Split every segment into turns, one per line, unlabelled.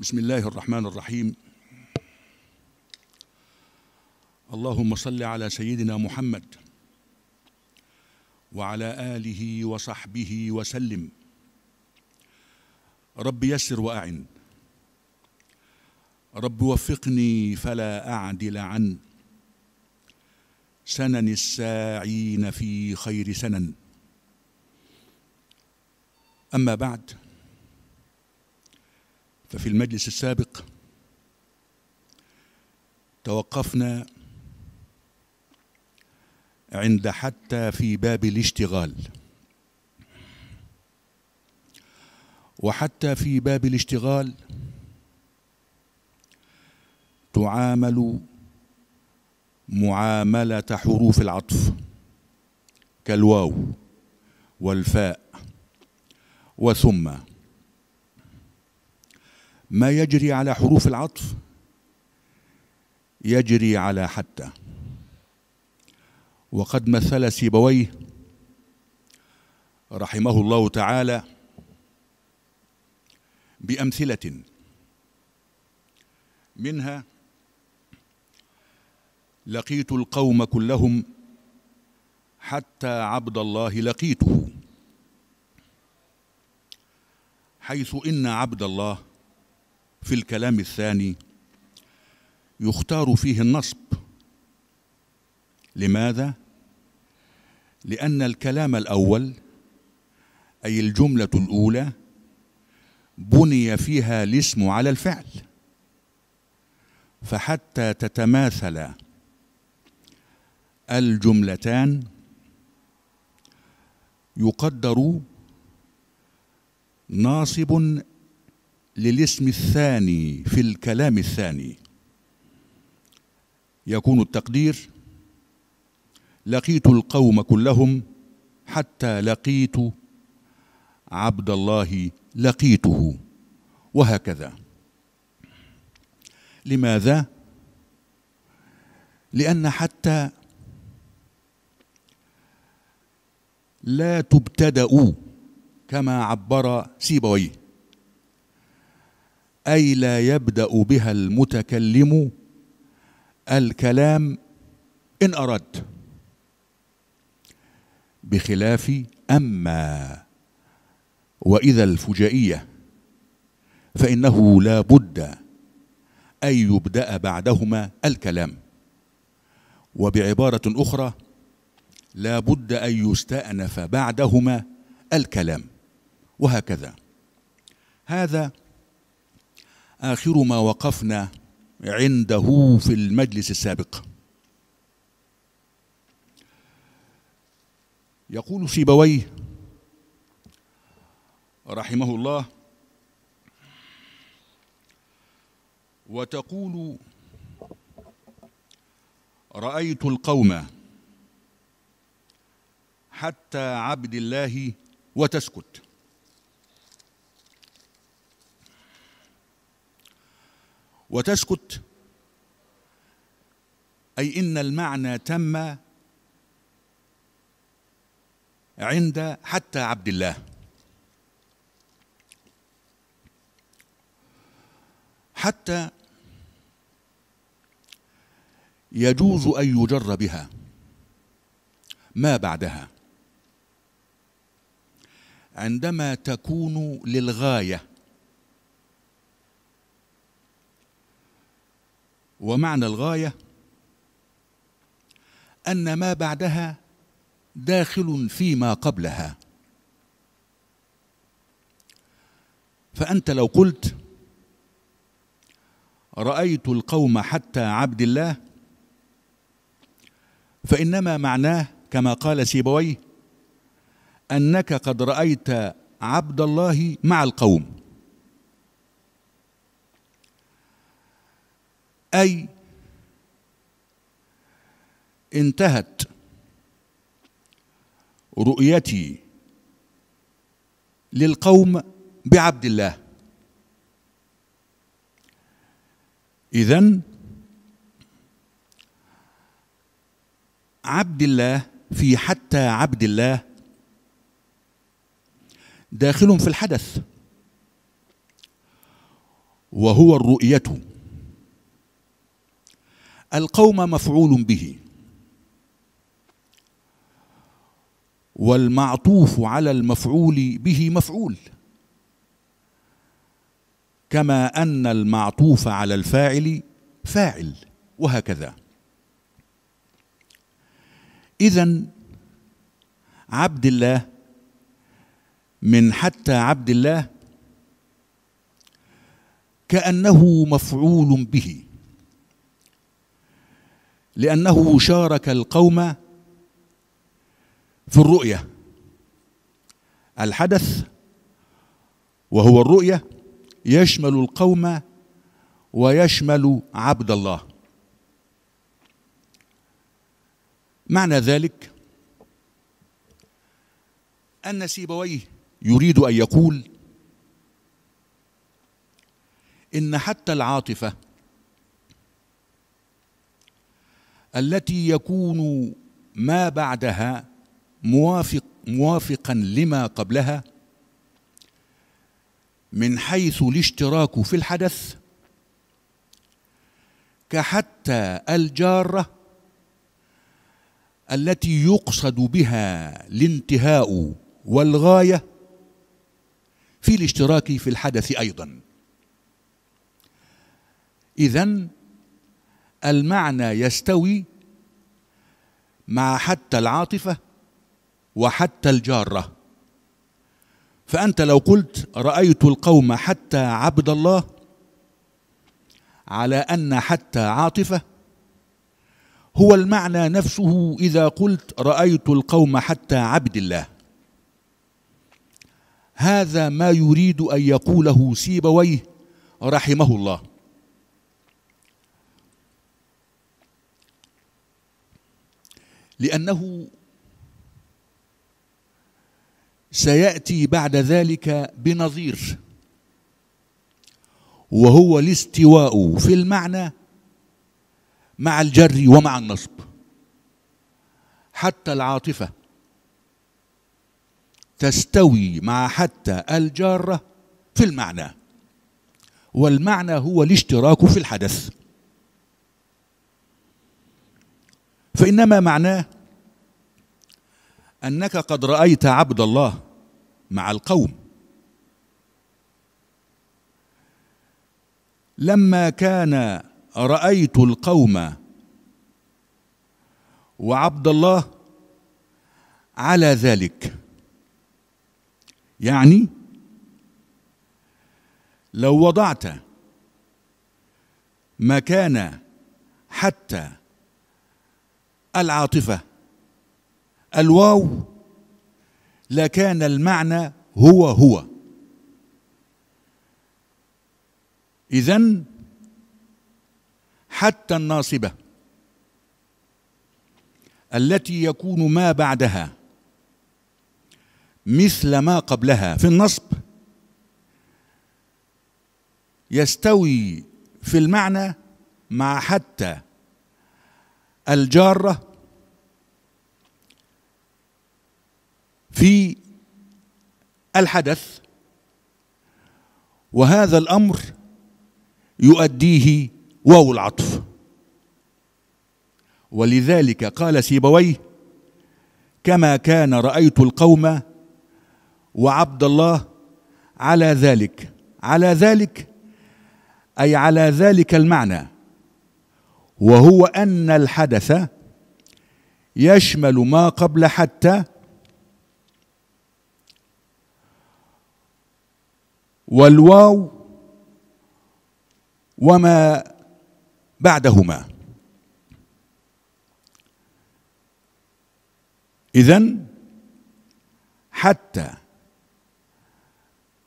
بسم الله الرحمن الرحيم اللهم صل على سيدنا محمد وعلى آله وصحبه وسلم رب يسر وأعن رب وفقني فلا أعدل عن سنن الساعين في خير سنن أما بعد ففي المجلس السابق توقفنا عند حتى في باب الاشتغال وحتى في باب الاشتغال تعامل معامله حروف العطف كالواو والفاء وثم ما يجري على حروف العطف يجري على حتى وقد مثل سيبويه رحمه الله تعالى بامثله منها لقيت القوم كلهم حتى عبد الله لقيته حيث ان عبد الله في الكلام الثاني يختار فيه النصب لماذا لان الكلام الاول اي الجمله الاولى بني فيها الاسم على الفعل فحتى تتماثل الجملتان يقدر ناصب للاسم الثاني في الكلام الثاني يكون التقدير لقيت القوم كلهم حتى لقيت عبد الله لقيته وهكذا لماذا لان حتى لا تبتدا كما عبر سيبويه اي لا يبدا بها المتكلم الكلام ان اراد بخلاف اما واذا الفجائيه فانه لا بد ان يبدا بعدهما الكلام وبعباره اخرى لا بد ان يستانف بعدهما الكلام وهكذا هذا آخر ما وقفنا عنده في المجلس السابق يقول سيبويه رحمه الله وتقول رايت القوم حتى عبد الله وتسكت وتسكت أي إن المعنى تم عند حتى عبد الله حتى يجوز أن يجر بها ما بعدها عندما تكون للغايه ومعنى الغايه ان ما بعدها داخل فيما قبلها فانت لو قلت رايت القوم حتى عبد الله فانما معناه كما قال سيبويه انك قد رايت عبد الله مع القوم أي انتهت رؤيتي للقوم بعبد الله إذا عبد الله في حتى عبد الله داخل في الحدث وهو الرؤيه القوم مفعول به والمعطوف على المفعول به مفعول كما ان المعطوف على الفاعل فاعل وهكذا اذا عبد الله من حتى عبد الله كانه مفعول به لأنه شارك القوم في الرؤية الحدث وهو الرؤية يشمل القوم ويشمل عبد الله معنى ذلك أن سيبويه يريد أن يقول إن حتى العاطفة التي يكون ما بعدها موافق موافقا لما قبلها من حيث الاشتراك في الحدث كحتى الجاره التي يقصد بها الانتهاء والغايه في الاشتراك في الحدث ايضا اذا المعنى يستوي مع حتى العاطفة وحتى الجارة فأنت لو قلت رأيت القوم حتى عبد الله على أن حتى عاطفة هو المعنى نفسه إذا قلت رأيت القوم حتى عبد الله هذا ما يريد أن يقوله سيبويه رحمه الله لأنه سيأتي بعد ذلك بنظير وهو الاستواء في المعنى مع الجر ومع النصب حتى العاطفة تستوي مع حتى الجارة في المعنى والمعنى هو الاشتراك في الحدث فإنما معناه أنك قد رأيت عبد الله مع القوم لما كان رأيت القوم وعبد الله على ذلك يعني لو وضعت مكان حتى العاطفه الواو لكان المعنى هو هو اذا حتى الناصبه التي يكون ما بعدها مثل ما قبلها في النصب يستوي في المعنى مع حتى الجارة في الحدث وهذا الأمر يؤديه واو العطف ولذلك قال سيبويه كما كان رأيت القوم وعبد الله على ذلك على ذلك أي على ذلك المعنى وهو أن الحدث يشمل ما قبل حتى والواو وما بعدهما إذا حتى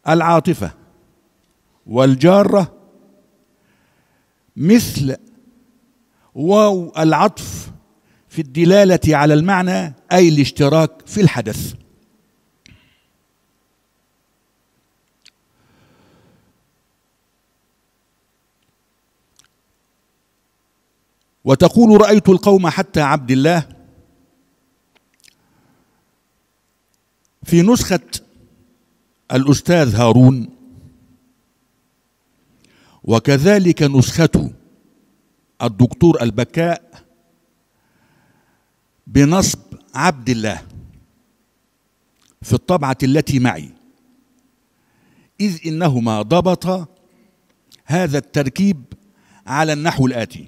العاطفة والجارة مثل واو العطف في الدلالة على المعنى أي الاشتراك في الحدث وتقول رأيت القوم حتى عبد الله في نسخة الأستاذ هارون وكذلك نسخته الدكتور البكاء بنصب عبد الله في الطبعة التي معي إذ إنهما ضبط هذا التركيب على النحو الآتي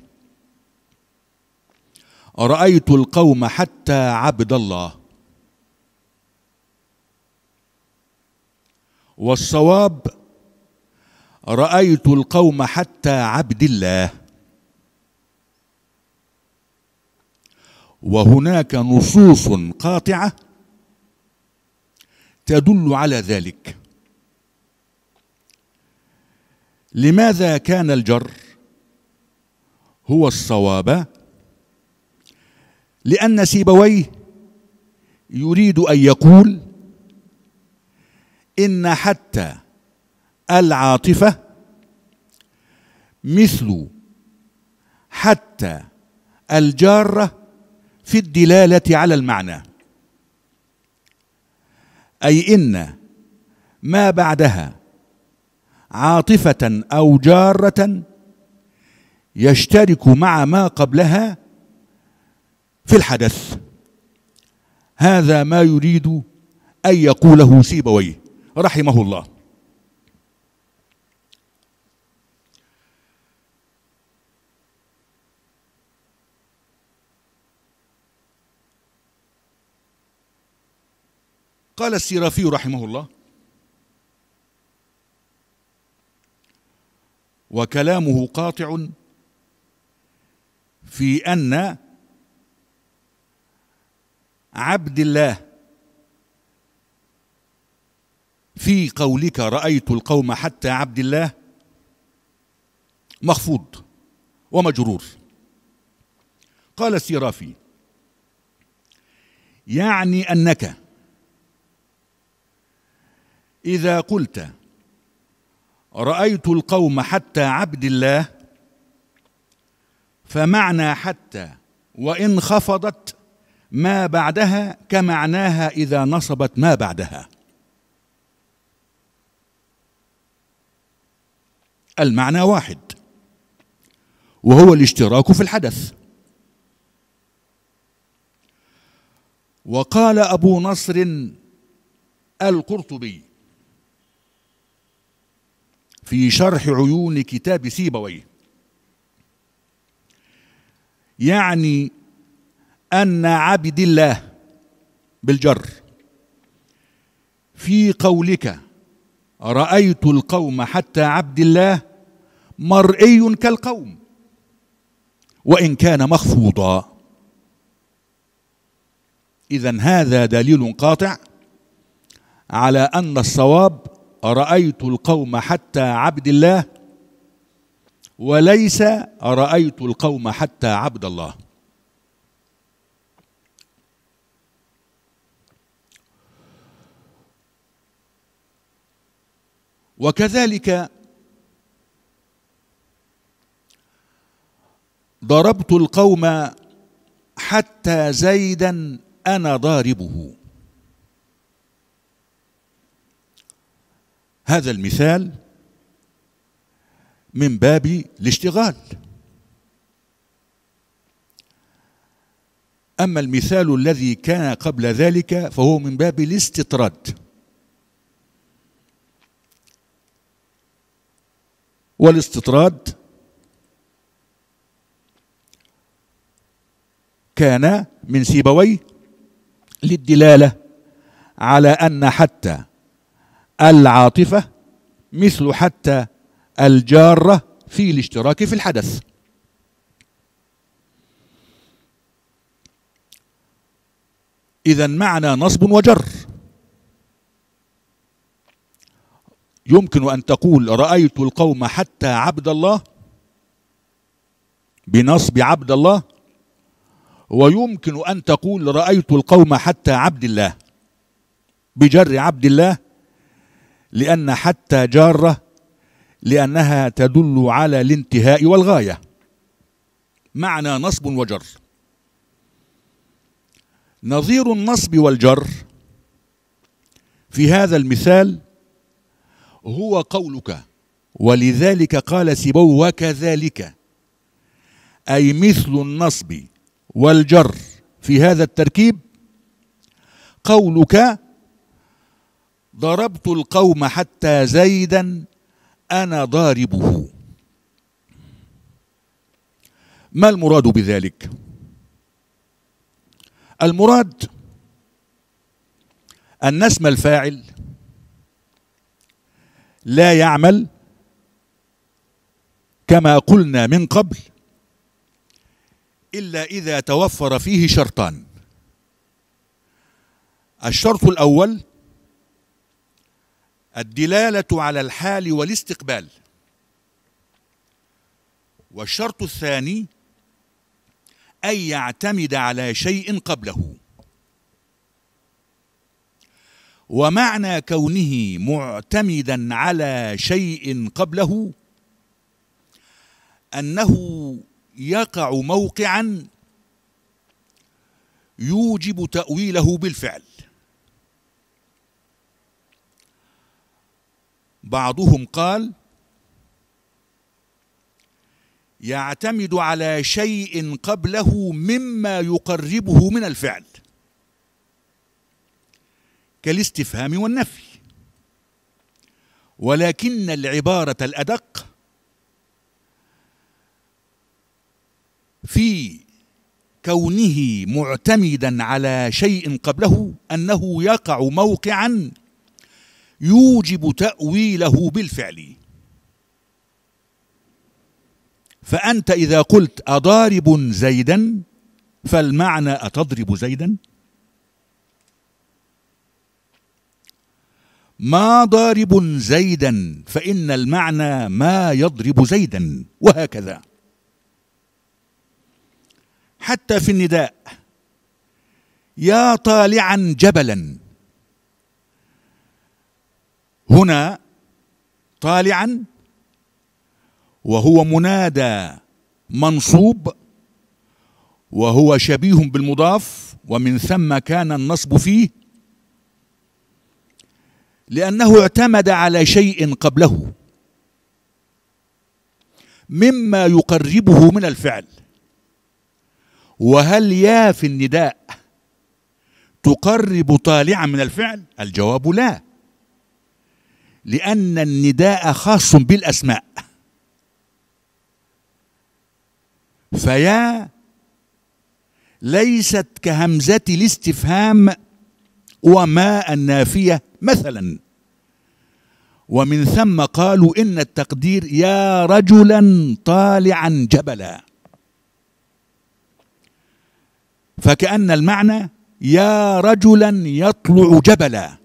رأيت القوم حتى عبد الله والصواب رأيت القوم حتى عبد الله وهناك نصوص قاطعه تدل على ذلك لماذا كان الجر هو الصواب لان سيبويه يريد ان يقول ان حتى العاطفه مثل حتى الجاره في الدلاله على المعنى اي ان ما بعدها عاطفه او جاره يشترك مع ما قبلها في الحدث هذا ما يريد ان يقوله سيبويه رحمه الله قال السيرافي رحمه الله وكلامه قاطع في ان عبد الله في قولك رايت القوم حتى عبد الله مخفوض ومجرور قال السيرافي يعني انك إذا قلت رأيت القوم حتى عبد الله فمعنى حتى وإن خفضت ما بعدها كمعناها إذا نصبت ما بعدها المعنى واحد وهو الاشتراك في الحدث وقال أبو نصر القرطبي في شرح عيون كتاب سيبويه يعني أن عبد الله بالجر في قولك رأيت القوم حتى عبد الله مرئي كالقوم وإن كان مخفوضا إذا هذا دليل قاطع على أن الصواب أرأيت القوم حتى عبد الله وليس أرأيت القوم حتى عبد الله وكذلك ضربت القوم حتى زيدا انا ضاربه هذا المثال من باب الاشتغال أما المثال الذي كان قبل ذلك فهو من باب الاستطراد والاستطراد كان من سيبويه للدلاله على ان حتى العاطفة مثل حتى الجارة في الاشتراك في الحدث إذا معنى نصب وجر يمكن أن تقول رأيت القوم حتى عبد الله بنصب عبد الله ويمكن أن تقول رأيت القوم حتى عبد الله بجر عبد الله لأن حتى جارة لأنها تدل على الانتهاء والغاية معنى نصب وجر نظير النصب والجر في هذا المثال هو قولك ولذلك قال سيبو وكذلك أي مثل النصب والجر في هذا التركيب قولك ضربت القوم حتى زيدا انا ضاربه ما المراد بذلك المراد ان اسم الفاعل لا يعمل كما قلنا من قبل الا اذا توفر فيه شرطان الشرط الاول الدلالة على الحال والاستقبال والشرط الثاني أن يعتمد على شيء قبله ومعنى كونه معتمدا على شيء قبله انه يقع موقعا يوجب تاويله بالفعل بعضهم قال يعتمد على شيء قبله مما يقربه من الفعل كالاستفهام والنفي ولكن العبارة الأدق في كونه معتمدا على شيء قبله أنه يقع موقعا يوجب تأويله بالفعل فأنت إذا قلت أضارب زيدا فالمعنى أتضرب زيدا ما ضارب زيدا فإن المعنى ما يضرب زيدا وهكذا حتى في النداء يا طالعا جبلا هنا طالعا وهو منادى منصوب وهو شبيه بالمضاف ومن ثم كان النصب فيه لأنه اعتمد على شيء قبله مما يقربه من الفعل وهل يا في النداء تقرب طالعا من الفعل الجواب لا لأن النداء خاص بالأسماء فيا ليست كهمزة الاستفهام وما النافية مثلا ومن ثم قالوا إن التقدير يا رجلا طالعا جبلا فكأن المعنى يا رجلا يطلع جبلا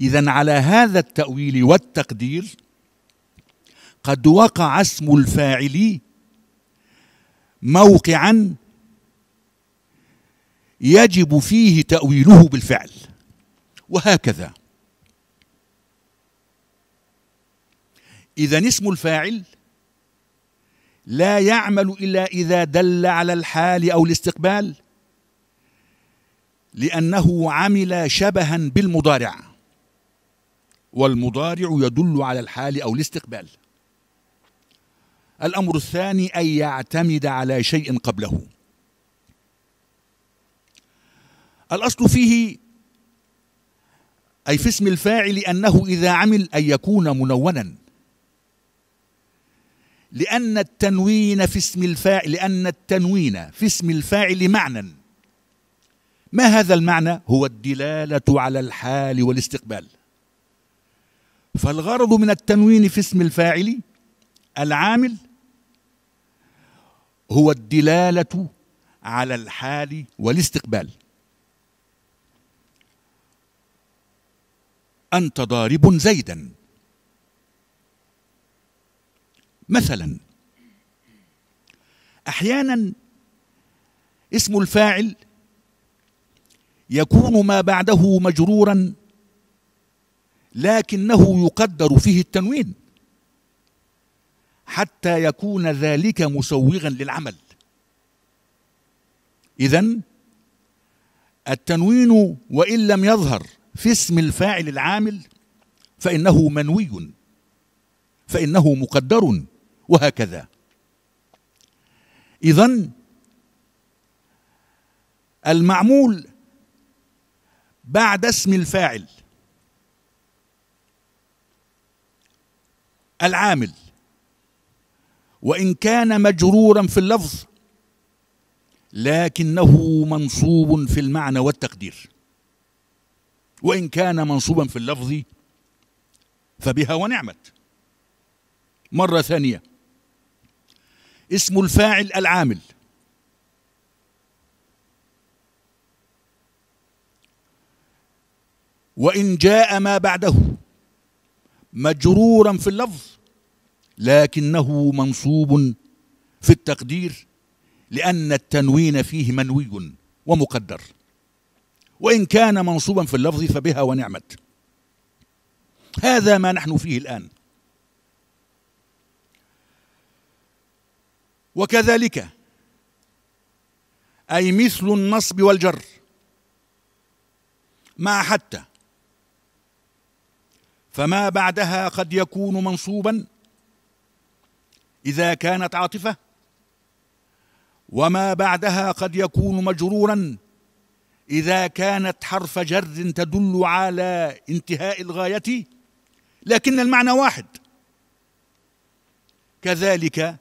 إذا على هذا التأويل والتقدير قد وقع اسم الفاعل موقعا يجب فيه تأويله بالفعل وهكذا إذا اسم الفاعل لا يعمل إلا إذا دل على الحال أو الاستقبال لأنه عمل شبها بالمضارع والمضارع يدل على الحال أو الاستقبال الأمر الثاني أن يعتمد على شيء قبله الأصل فيه أي في اسم الفاعل أنه إذا عمل أن يكون منونا لأن التنوين في اسم الفاعل لأن التنوين في اسم الفاعل معنى ما هذا المعنى هو الدلالة على الحال والاستقبال فالغرض من التنوين في اسم الفاعل العامل هو الدلالة على الحال والاستقبال أنت ضارب زيدا مثلا أحيانا اسم الفاعل يكون ما بعده مجرورا لكنه يقدر فيه التنوين حتى يكون ذلك مسوغا للعمل اذا التنوين وان لم يظهر في اسم الفاعل العامل فانه منوي فانه مقدر وهكذا اذا المعمول بعد اسم الفاعل العامل وإن كان مجرورا في اللفظ لكنه منصوب في المعنى والتقدير وإن كان منصوبا في اللفظ فبها ونعمت مرة ثانية اسم الفاعل العامل وإن جاء ما بعده مجرورا في اللفظ لكنه منصوب في التقدير لأن التنوين فيه منوي ومقدر وإن كان منصوبا في اللفظ فبها ونعمت هذا ما نحن فيه الآن وكذلك أي مثل النصب والجر مع حتى فما بعدها قد يكون منصوبا إذا كانت عاطفة وما بعدها قد يكون مجرورا إذا كانت حرف جر تدل على انتهاء الغاية لكن المعنى واحد كذلك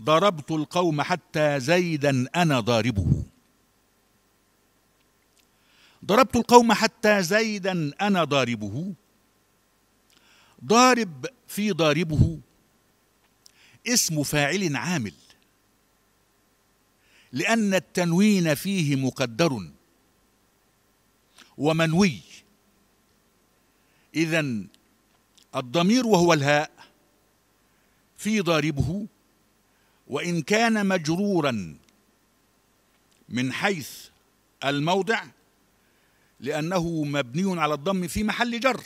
ضربت القوم حتى زيدا أنا ضاربه ضربت القوم حتى زيدا أنا ضاربه ضارب في ضاربه اسم فاعل عامل لأن التنوين فيه مقدر ومنوي إذا الضمير وهو الهاء في ضاربه وإن كان مجرورا من حيث الموضع لأنه مبني على الضم في محل جر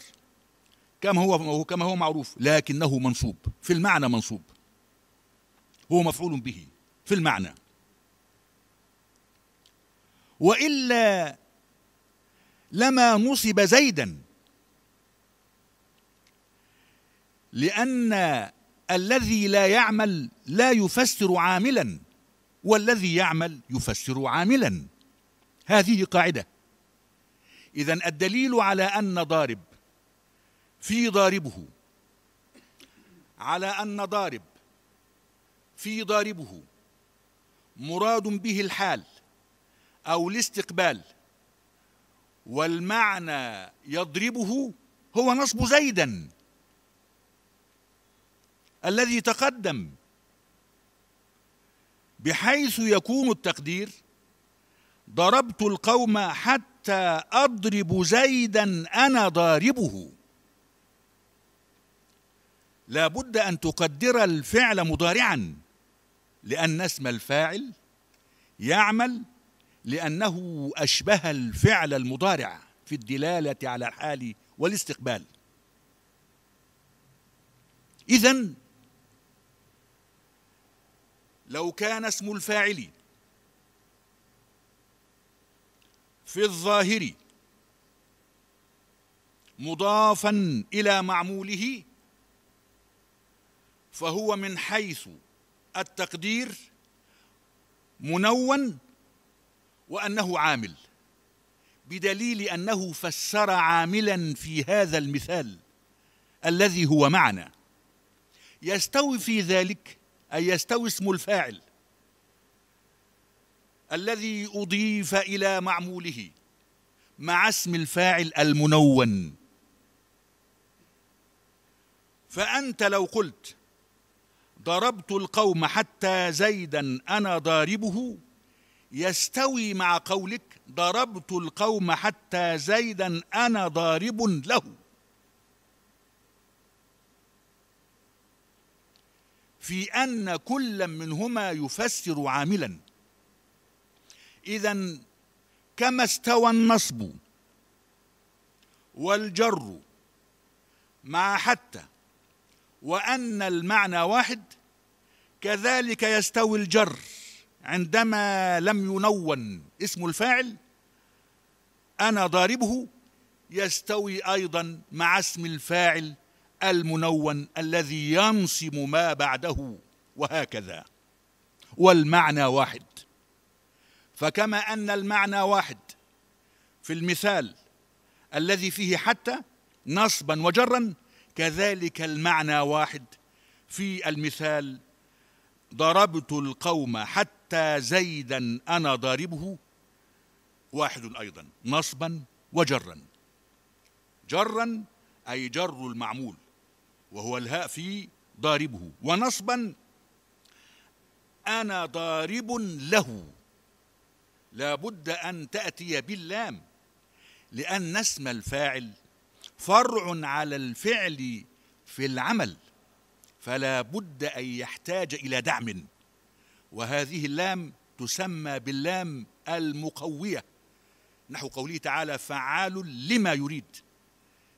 كما هو كما هو معروف لكنه منصوب في المعنى منصوب هو مفعول به في المعنى والا لما نصب زيدا لان الذي لا يعمل لا يفسر عاملا والذي يعمل يفسر عاملا هذه قاعده اذا الدليل على ان ضارب في ضاربه على ان ضارب في ضاربه مراد به الحال او الاستقبال والمعنى يضربه هو نصب زيدا الذي تقدم بحيث يكون التقدير ضربت القوم حتى اضرب زيدا انا ضاربه لابد ان تقدر الفعل مضارعا لأن اسم الفاعل يعمل لأنه أشبه الفعل المضارع في الدلالة على الحال والاستقبال إذا لو كان اسم الفاعل في الظاهر مضافا إلى معموله فهو من حيث التقدير منون وانه عامل بدليل انه فسر عاملا في هذا المثال الذي هو معنا يستوي في ذلك اي يستوي اسم الفاعل الذي اضيف الى معموله مع اسم الفاعل المنون فانت لو قلت ضربت القوم حتى زيدا انا ضاربه يستوي مع قولك ضربت القوم حتى زيدا انا ضارب له في ان كل منهما يفسر عاملا اذا كما استوى النصب والجر مع حتى وان المعنى واحد كذلك يستوي الجر عندما لم ينون اسم الفاعل انا ضاربه يستوي ايضا مع اسم الفاعل المنون الذي ينصم ما بعده وهكذا والمعنى واحد فكما ان المعنى واحد في المثال الذي فيه حتى نصبا وجرا كذلك المعنى واحد في المثال ضربت القوم حتى زيدا أنا ضاربه واحد أيضا نصبا وجرا جرا أي جر المعمول وهو الهاء في ضاربه ونصبا أنا ضارب له لابد أن تأتي باللام لأن اسم الفاعل فرع على الفعل في العمل فلا بد أن يحتاج إلى دعم وهذه اللام تسمى باللام المقوية نحو قوله تعالى فعال لما يريد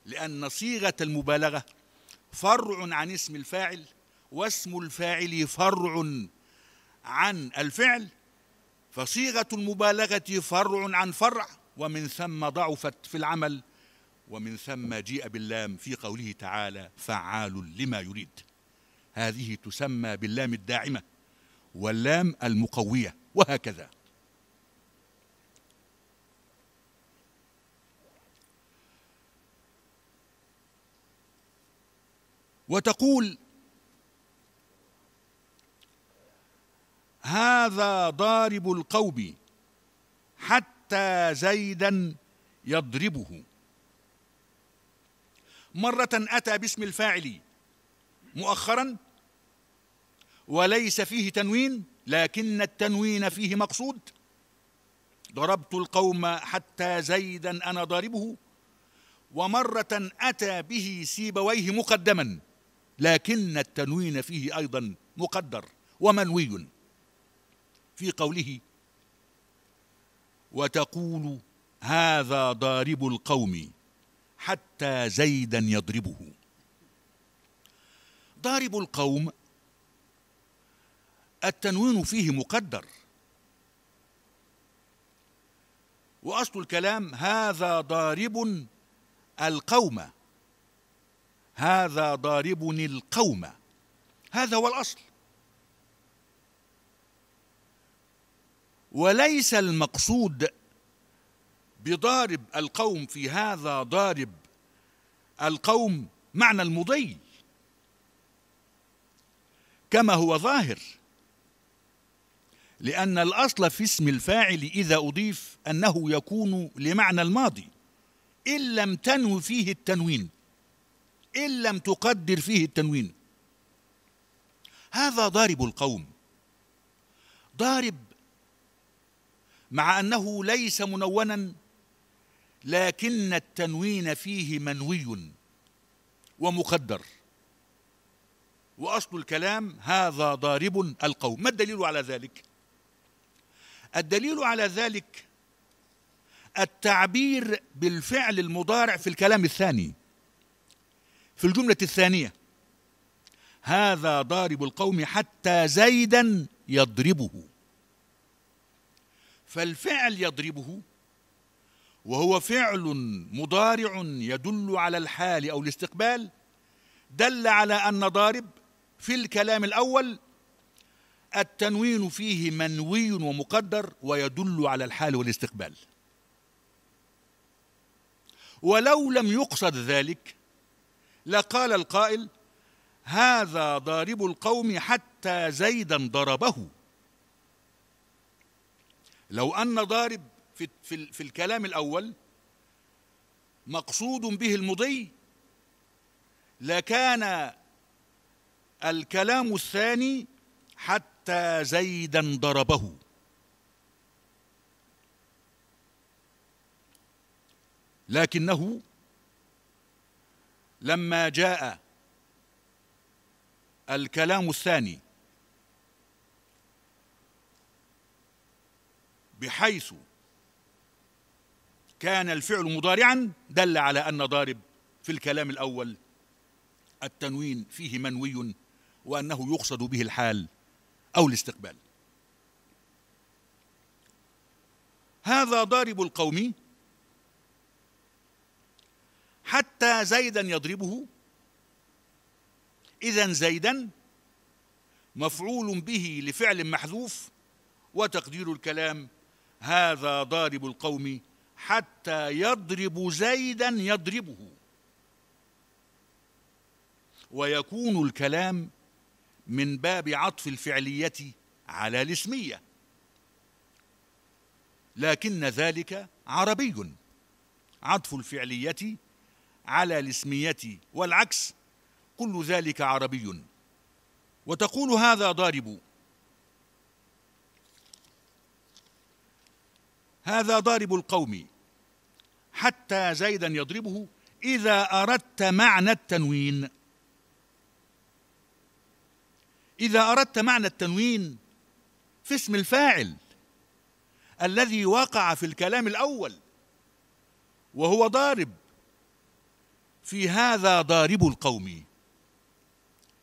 لأن صيغة المبالغة فرع عن اسم الفاعل واسم الفاعل فرع عن الفعل فصيغة المبالغة فرع عن فرع ومن ثم ضعفت في العمل ومن ثم جيء باللام في قوله تعالى فعال لما يريد هذه تسمى باللام الداعمة واللام المقوية وهكذا وتقول هذا ضارب القوم حتى زيدا يضربه مرة أتى باسم الفاعل مؤخرا وليس فيه تنوين لكن التنوين فيه مقصود ضربت القوم حتى زيدا أنا ضاربه ومرة أتى به سيبويه مقدما لكن التنوين فيه أيضا مقدر ومنوي في قوله وتقول هذا ضارب القوم حتى زيدا يضربه ضارب القوم التنوين فيه مقدر وأصل الكلام هذا ضارب القوم هذا ضارب القوم هذا هو الأصل وليس المقصود بضارب القوم في هذا ضارب القوم معنى المضي كما هو ظاهر لأن الأصل في اسم الفاعل إذا أضيف أنه يكون لمعنى الماضي إن لم تنو فيه التنوين إن لم تقدر فيه التنوين هذا ضارب القوم ضارب مع أنه ليس منونا لكن التنوين فيه منوي ومقدر وأصل الكلام هذا ضارب القوم ما الدليل على ذلك؟ الدليل على ذلك التعبير بالفعل المضارع في الكلام الثاني في الجملة الثانية هذا ضارب القوم حتى زيدا يضربه فالفعل يضربه وهو فعل مضارع يدل على الحال أو الاستقبال دل على أن ضارب في الكلام الأول التنوين فيه منوي ومقدر ويدل على الحال والاستقبال ولو لم يقصد ذلك لقال القائل هذا ضارب القوم حتى زيدا ضربه لو أن ضارب في, في, في الكلام الأول مقصود به المضي لكان الكلام الثاني حتى حتى زيدا ضربه لكنه لما جاء الكلام الثاني بحيث كان الفعل مضارعا دل على ان ضارب في الكلام الاول التنوين فيه منوي وانه يقصد به الحال أو الاستقبال هذا ضارب القوم حتى زيدا يضربه إذا زيدا مفعول به لفعل محذوف وتقدير الكلام هذا ضارب القوم حتى يضرب زيدا يضربه ويكون الكلام من باب عطف الفعلية على الاسمية لكن ذلك عربي عطف الفعلية على الاسمية والعكس كل ذلك عربي وتقول هذا ضارب هذا ضارب القوم حتى زيدا يضربه إذا أردت معنى التنوين إذا أردت معنى التنوين في اسم الفاعل الذي وقع في الكلام الأول وهو ضارب في هذا ضارب القوم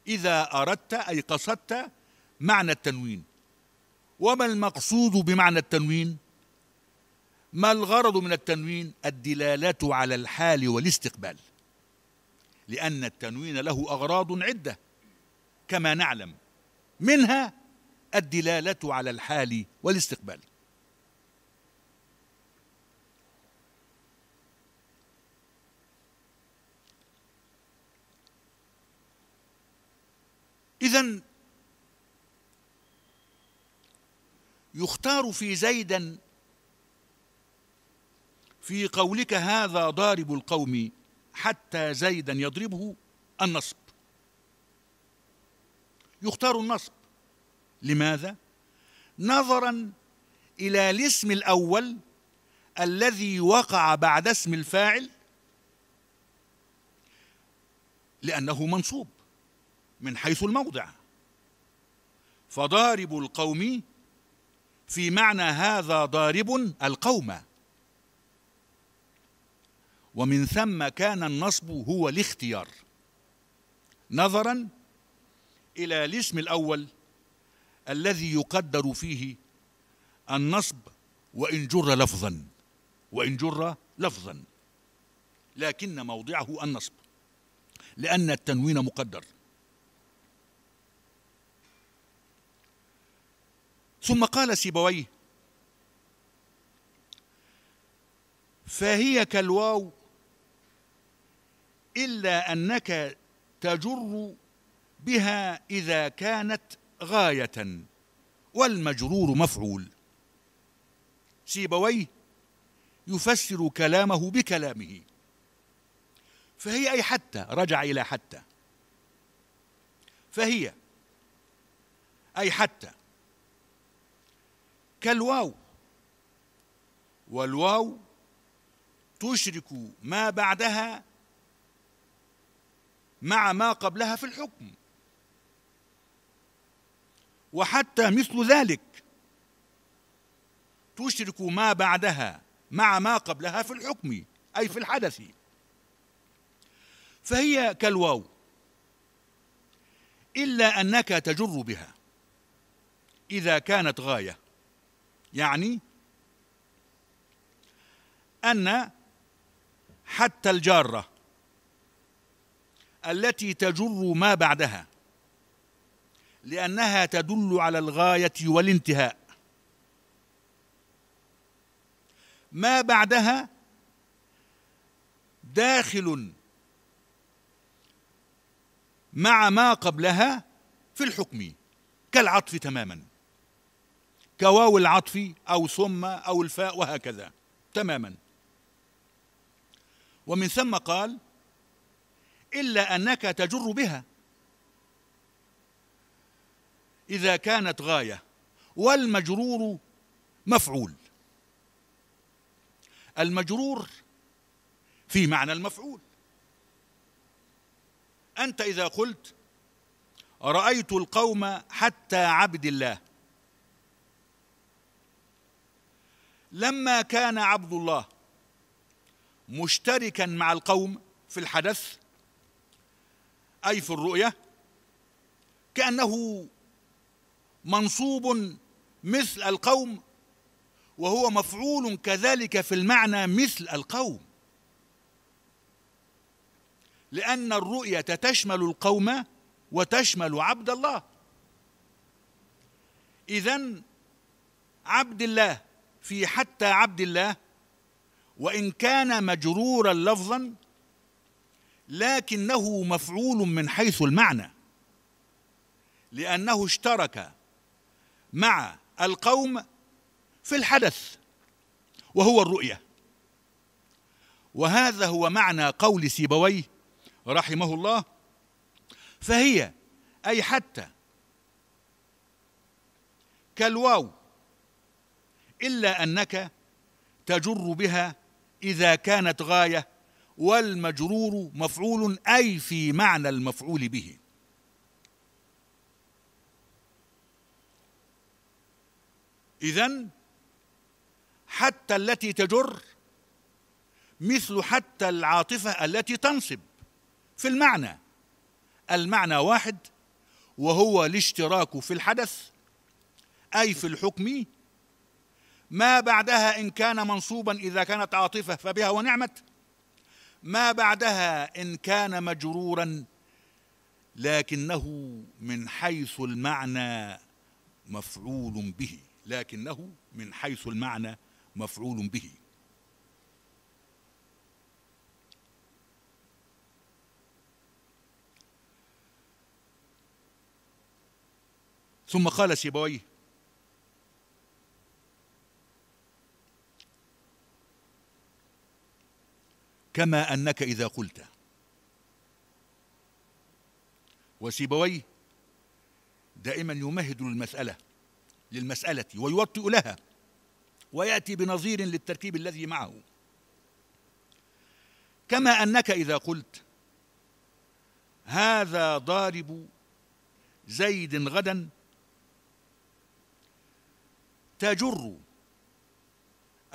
إذا أردت أي قصدت معنى التنوين وما المقصود بمعنى التنوين ما الغرض من التنوين الدلالة على الحال والاستقبال لأن التنوين له أغراض عدة كما نعلم منها الدلالة على الحال والاستقبال إذا يختار في زيدا في قولك هذا ضارب القوم حتى زيدا يضربه النصب يختار النصب لماذا نظرا الى الاسم الاول الذي وقع بعد اسم الفاعل لانه منصوب من حيث الموضع فضارب القوم في معنى هذا ضارب القوم ومن ثم كان النصب هو الاختيار نظرا إلى الاسم الأول الذي يقدر فيه النصب وإن جر لفظا وإن جر لفظا لكن موضعه النصب لأن التنوين مقدر ثم قال سيبويه فهي كالواو إلا أنك تجر بها إذا كانت غاية والمجرور مفعول سيبويه يفسر كلامه بكلامه فهي أي حتى رجع إلى حتى فهي أي حتى كالواو والواو تشرك ما بعدها مع ما قبلها في الحكم وحتى مثل ذلك تشرك ما بعدها مع ما قبلها في الحكم أي في الحدث فهي كالواو إلا أنك تجر بها إذا كانت غاية يعني أن حتى الجارة التي تجر ما بعدها لأنها تدل على الغاية والانتهاء ما بعدها داخل مع ما قبلها في الحكم كالعطف تماما كواو العطف أو ثم أو الفاء وهكذا تماما ومن ثم قال إلا أنك تجر بها إذا كانت غاية والمجرور مفعول المجرور في معنى المفعول أنت إذا قلت رأيت القوم حتى عبد الله لما كان عبد الله مشتركا مع القوم في الحدث أي في الرؤية كأنه منصوب مثل القوم وهو مفعول كذلك في المعنى مثل القوم لأن الرؤية تشمل القوم وتشمل عبد الله إذا عبد الله في حتى عبد الله وإن كان مجرورا لفظا لكنه مفعول من حيث المعنى لأنه اشترك مع القوم في الحدث وهو الرؤية وهذا هو معنى قول سيبويه رحمه الله فهي أي حتى كالواو إلا أنك تجر بها إذا كانت غاية والمجرور مفعول أي في معنى المفعول به إذا حتى التي تجر مثل حتى العاطفة التي تنصب في المعنى المعنى واحد وهو الاشتراك في الحدث أي في الحكم ما بعدها إن كان منصوبا إذا كانت عاطفة فبها ونعمت ما بعدها إن كان مجرورا لكنه من حيث المعنى مفعول به لكنه من حيث المعنى مفعول به ثم قال سيبويه كما انك اذا قلت وسيبويه دائما يمهد للمساله للمسألة ويوطئ لها ويأتي بنظير للتركيب الذي معه كما أنك إذا قلت هذا ضارب زيد غدا تجر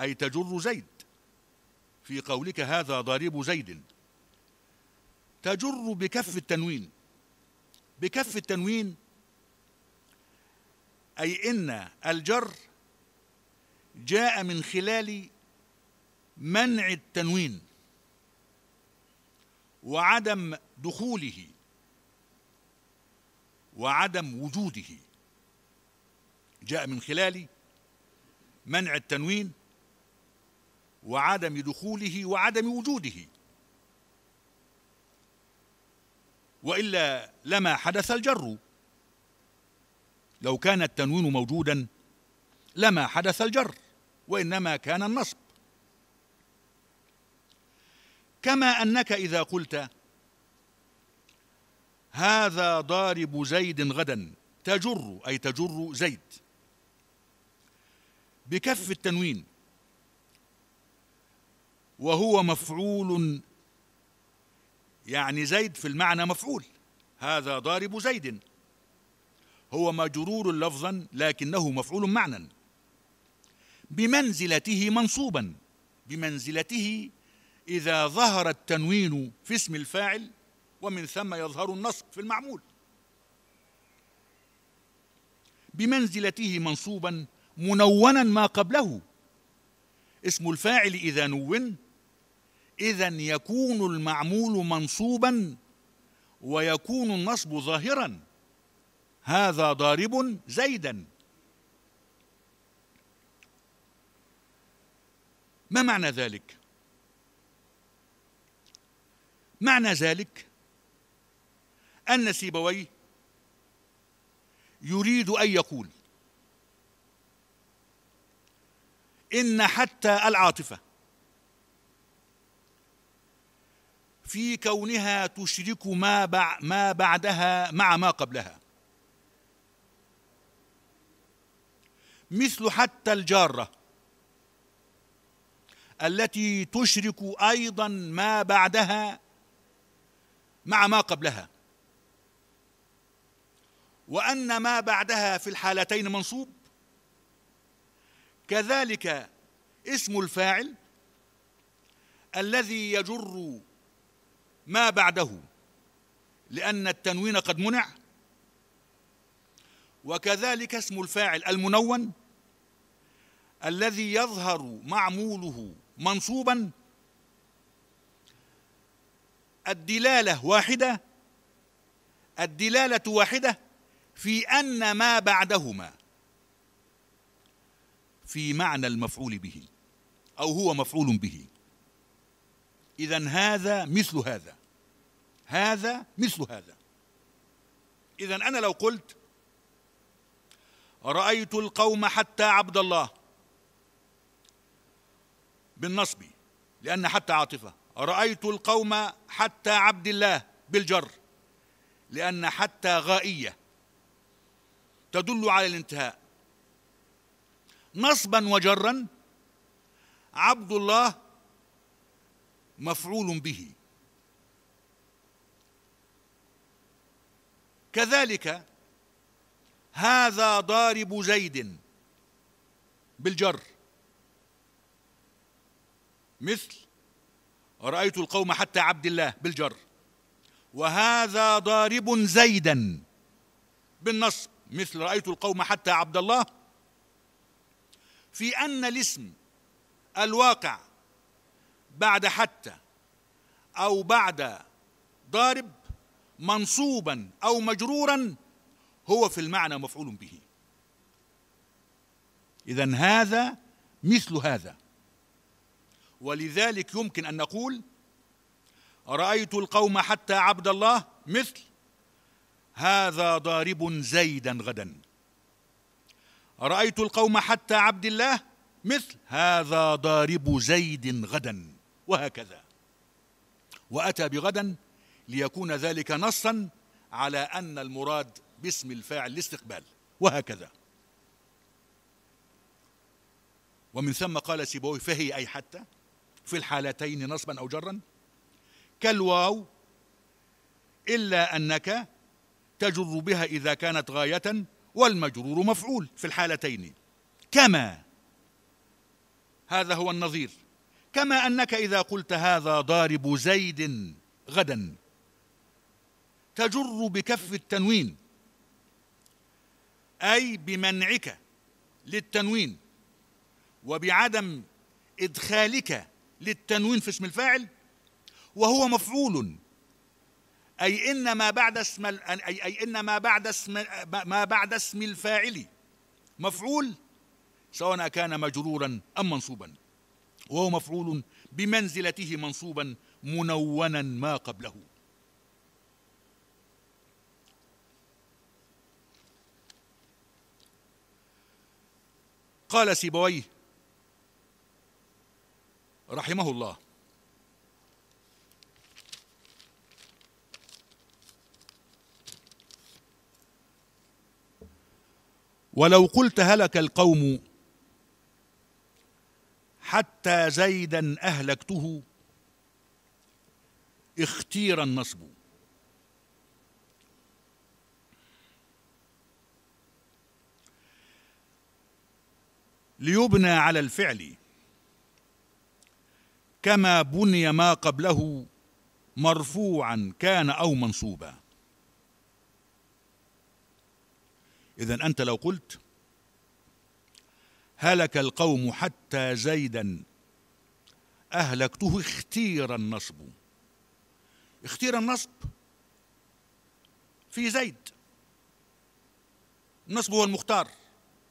أي تجر زيد في قولك هذا ضارب زيد تجر بكف التنوين بكف التنوين أي إن الجر جاء من خلال منع التنوين وعدم دخوله وعدم وجوده جاء من خلال منع التنوين وعدم دخوله وعدم وجوده والا لما حدث الجر لو كان التنوين موجودا لما حدث الجر وإنما كان النصب كما أنك إذا قلت هذا ضارب زيد غدا تجر أي تجر زيد بكف التنوين وهو مفعول يعني زيد في المعنى مفعول هذا ضارب زيد هو مجرور لفظا لكنه مفعول معنى بمنزلته منصوبا بمنزلته إذا ظهر التنوين في اسم الفاعل ومن ثم يظهر النصب في المعمول بمنزلته منصوبا منونا ما قبله اسم الفاعل إذا نون إذا يكون المعمول منصوبا ويكون النصب ظاهرا هذا ضارب زيدا ما معنى ذلك معنى ذلك أن سيبويه يريد أن يقول إن حتى العاطفة في كونها تشرك ما ما بعدها مع ما قبلها مثل حتى الجارة التي تشرك أيضا ما بعدها مع ما قبلها وأن ما بعدها في الحالتين منصوب كذلك اسم الفاعل الذي يجر ما بعده لأن التنوين قد منع وكذلك اسم الفاعل المنون الذي يظهر معموله منصوبا الدلاله واحده الدلاله واحده في ان ما بعدهما في معنى المفعول به او هو مفعول به اذا هذا مثل هذا هذا مثل هذا اذا انا لو قلت رايت القوم حتى عبد الله بالنصب لأن حتى عاطفة رأيت القوم حتى عبد الله بالجر لأن حتى غائية تدل على الانتهاء نصبا وجرا عبد الله مفعول به كذلك هذا ضارب زيد بالجر مثل رأيت القوم حتى عبد الله بالجر وهذا ضارب زيدا بالنصب مثل رأيت القوم حتى عبد الله في أن الاسم الواقع بعد حتى أو بعد ضارب منصوبا أو مجرورا هو في المعنى مفعول به إذا هذا مثل هذا ولذلك يمكن أن نقول رأيت القوم حتى عبد الله مثل هذا ضارب زيدا غدا رأيت القوم حتى عبد الله مثل هذا ضارب زيد غدا وهكذا وأتى بغدا ليكون ذلك نصا على أن المراد باسم الفاعل الاستقبال وهكذا ومن ثم قال سيبوي فهي أي حتى في الحالتين نصبا أو جرا كالواو إلا أنك تجر بها إذا كانت غاية والمجرور مفعول في الحالتين كما هذا هو النظير كما أنك إذا قلت هذا ضارب زيد غدا تجر بكف التنوين أي بمنعك للتنوين وبعدم إدخالك للتنوين في اسم الفاعل وهو مفعول أي إن ما بعد اسم أي أي إن ما بعد اسم ما بعد اسم الفاعل مفعول سواء كان مجرورا أم منصوبا وهو مفعول بمنزلته منصوبا منونا ما قبله قال سيبويه رحمه الله ولو قلت هلك القوم حتى زيدا اهلكته اختير النصب ليبنى على الفعل كما بني ما قبله مرفوعا كان او منصوبا اذا انت لو قلت هلك القوم حتى زيدا اهلكته اختير النصب اختير النصب في زيد النصب هو المختار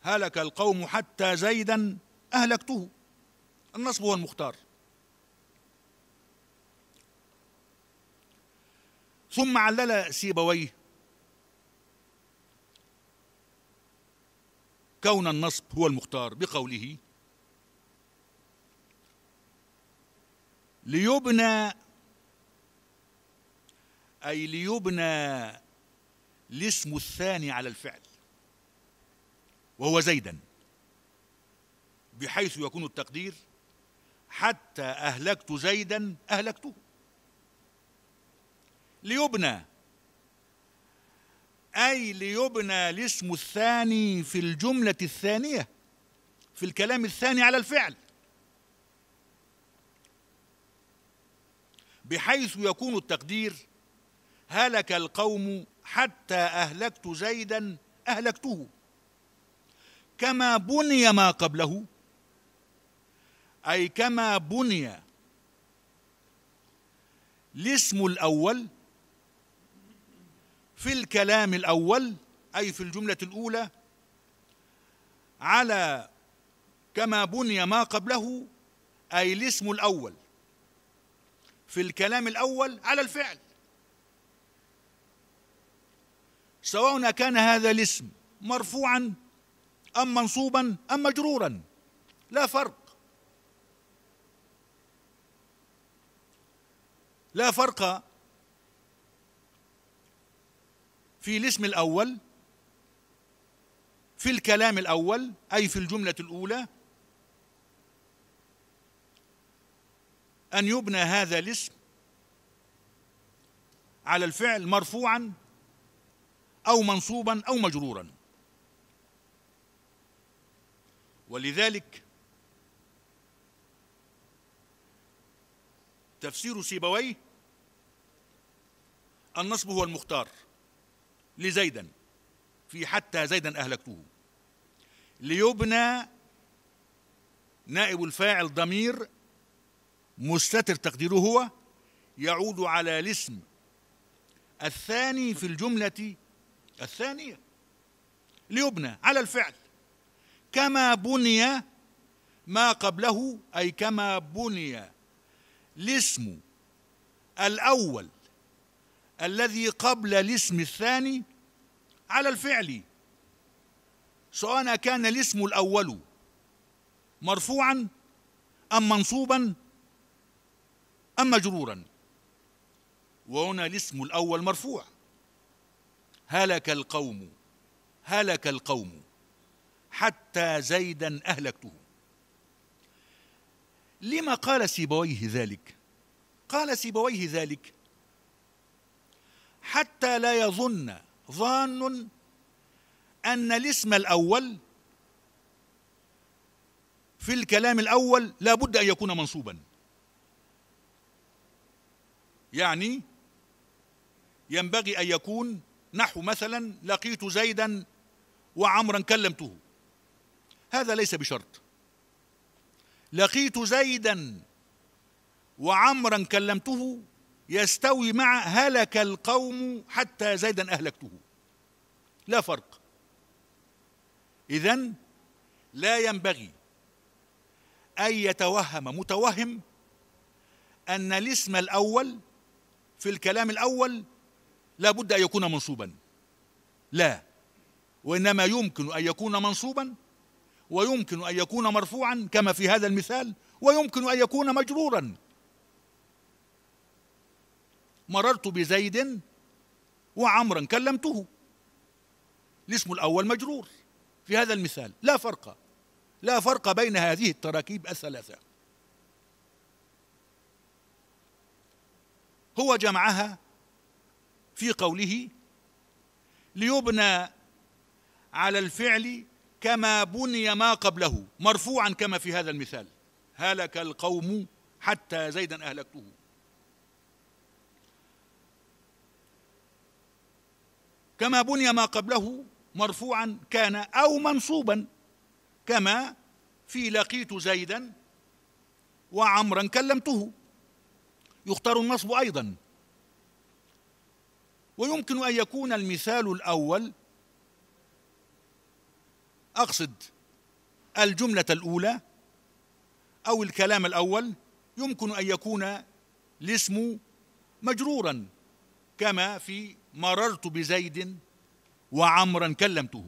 هلك القوم حتى زيدا اهلكته النصب هو المختار ثم علل سيبويه كون النصب هو المختار بقوله ليبنى أي ليبنى الاسم الثاني على الفعل وهو زيدا بحيث يكون التقدير حتى أهلكت زيدا أهلكته ليبنى أي ليبنى الاسم الثاني في الجملة الثانية في الكلام الثاني على الفعل بحيث يكون التقدير هلك القوم حتى أهلكت زيدا أهلكته كما بني ما قبله أي كما بني الاسم الأول في الكلام الأول أي في الجملة الأولى على كما بني ما قبله أي الاسم الأول في الكلام الأول على الفعل سواء كان هذا الاسم مرفوعا أم منصوبا أم مجرورا لا فرق لا فرق في الاسم الأول في الكلام الأول أي في الجملة الأولى أن يبنى هذا الاسم على الفعل مرفوعا أو منصوبا أو مجرورا ولذلك تفسير سيبويه النصب هو المختار لزيدا في حتى زيدا أهلكته ليبنى نائب الفاعل ضمير مستتر تقديره هو يعود على الاسم الثاني في الجملة الثانية ليبنى على الفعل كما بني ما قبله أي كما بني الاسم الأول الذي قبل الاسم الثاني على الفعل سواء كان الاسم الأول مرفوعا أم منصوبا أم مجرورا وهنا الاسم الأول مرفوع هلك القوم هلك القوم حتى زيدا أهلكته لما قال سيبويه ذلك قال سيبويه ذلك حتى لا يظن ظان أن الاسم الأول في الكلام الأول لا بد أن يكون منصوبا يعني ينبغي أن يكون نحو مثلا لقيت زيدا وعمرا كلمته هذا ليس بشرط لقيت زيدا وعمرا كلمته يستوي مع هلك القوم حتى زيدا أهلكته لا فرق إذا لا ينبغي أن يتوهم متوهم أن الاسم الأول في الكلام الأول لا بد أن يكون منصوبا لا وإنما يمكن أن يكون منصوبا ويمكن أن يكون مرفوعا كما في هذا المثال ويمكن أن يكون مجرورا مررت بزيد وعمرا كلمته الاسم الأول مجرور في هذا المثال لا فرق لا فرق بين هذه التراكيب الثلاثة هو جمعها في قوله ليبنى على الفعل كما بني ما قبله مرفوعا كما في هذا المثال هلك القوم حتى زيدا أهلكته كما بني ما قبله مرفوعا كان أو منصوبا كما في لقيت زيدا وعمرا كلمته يختار النصب أيضا ويمكن أن يكون المثال الأول أقصد الجملة الأولى أو الكلام الأول يمكن أن يكون الاسم مجرورا كما في مررت بزيد وعمرا كلمته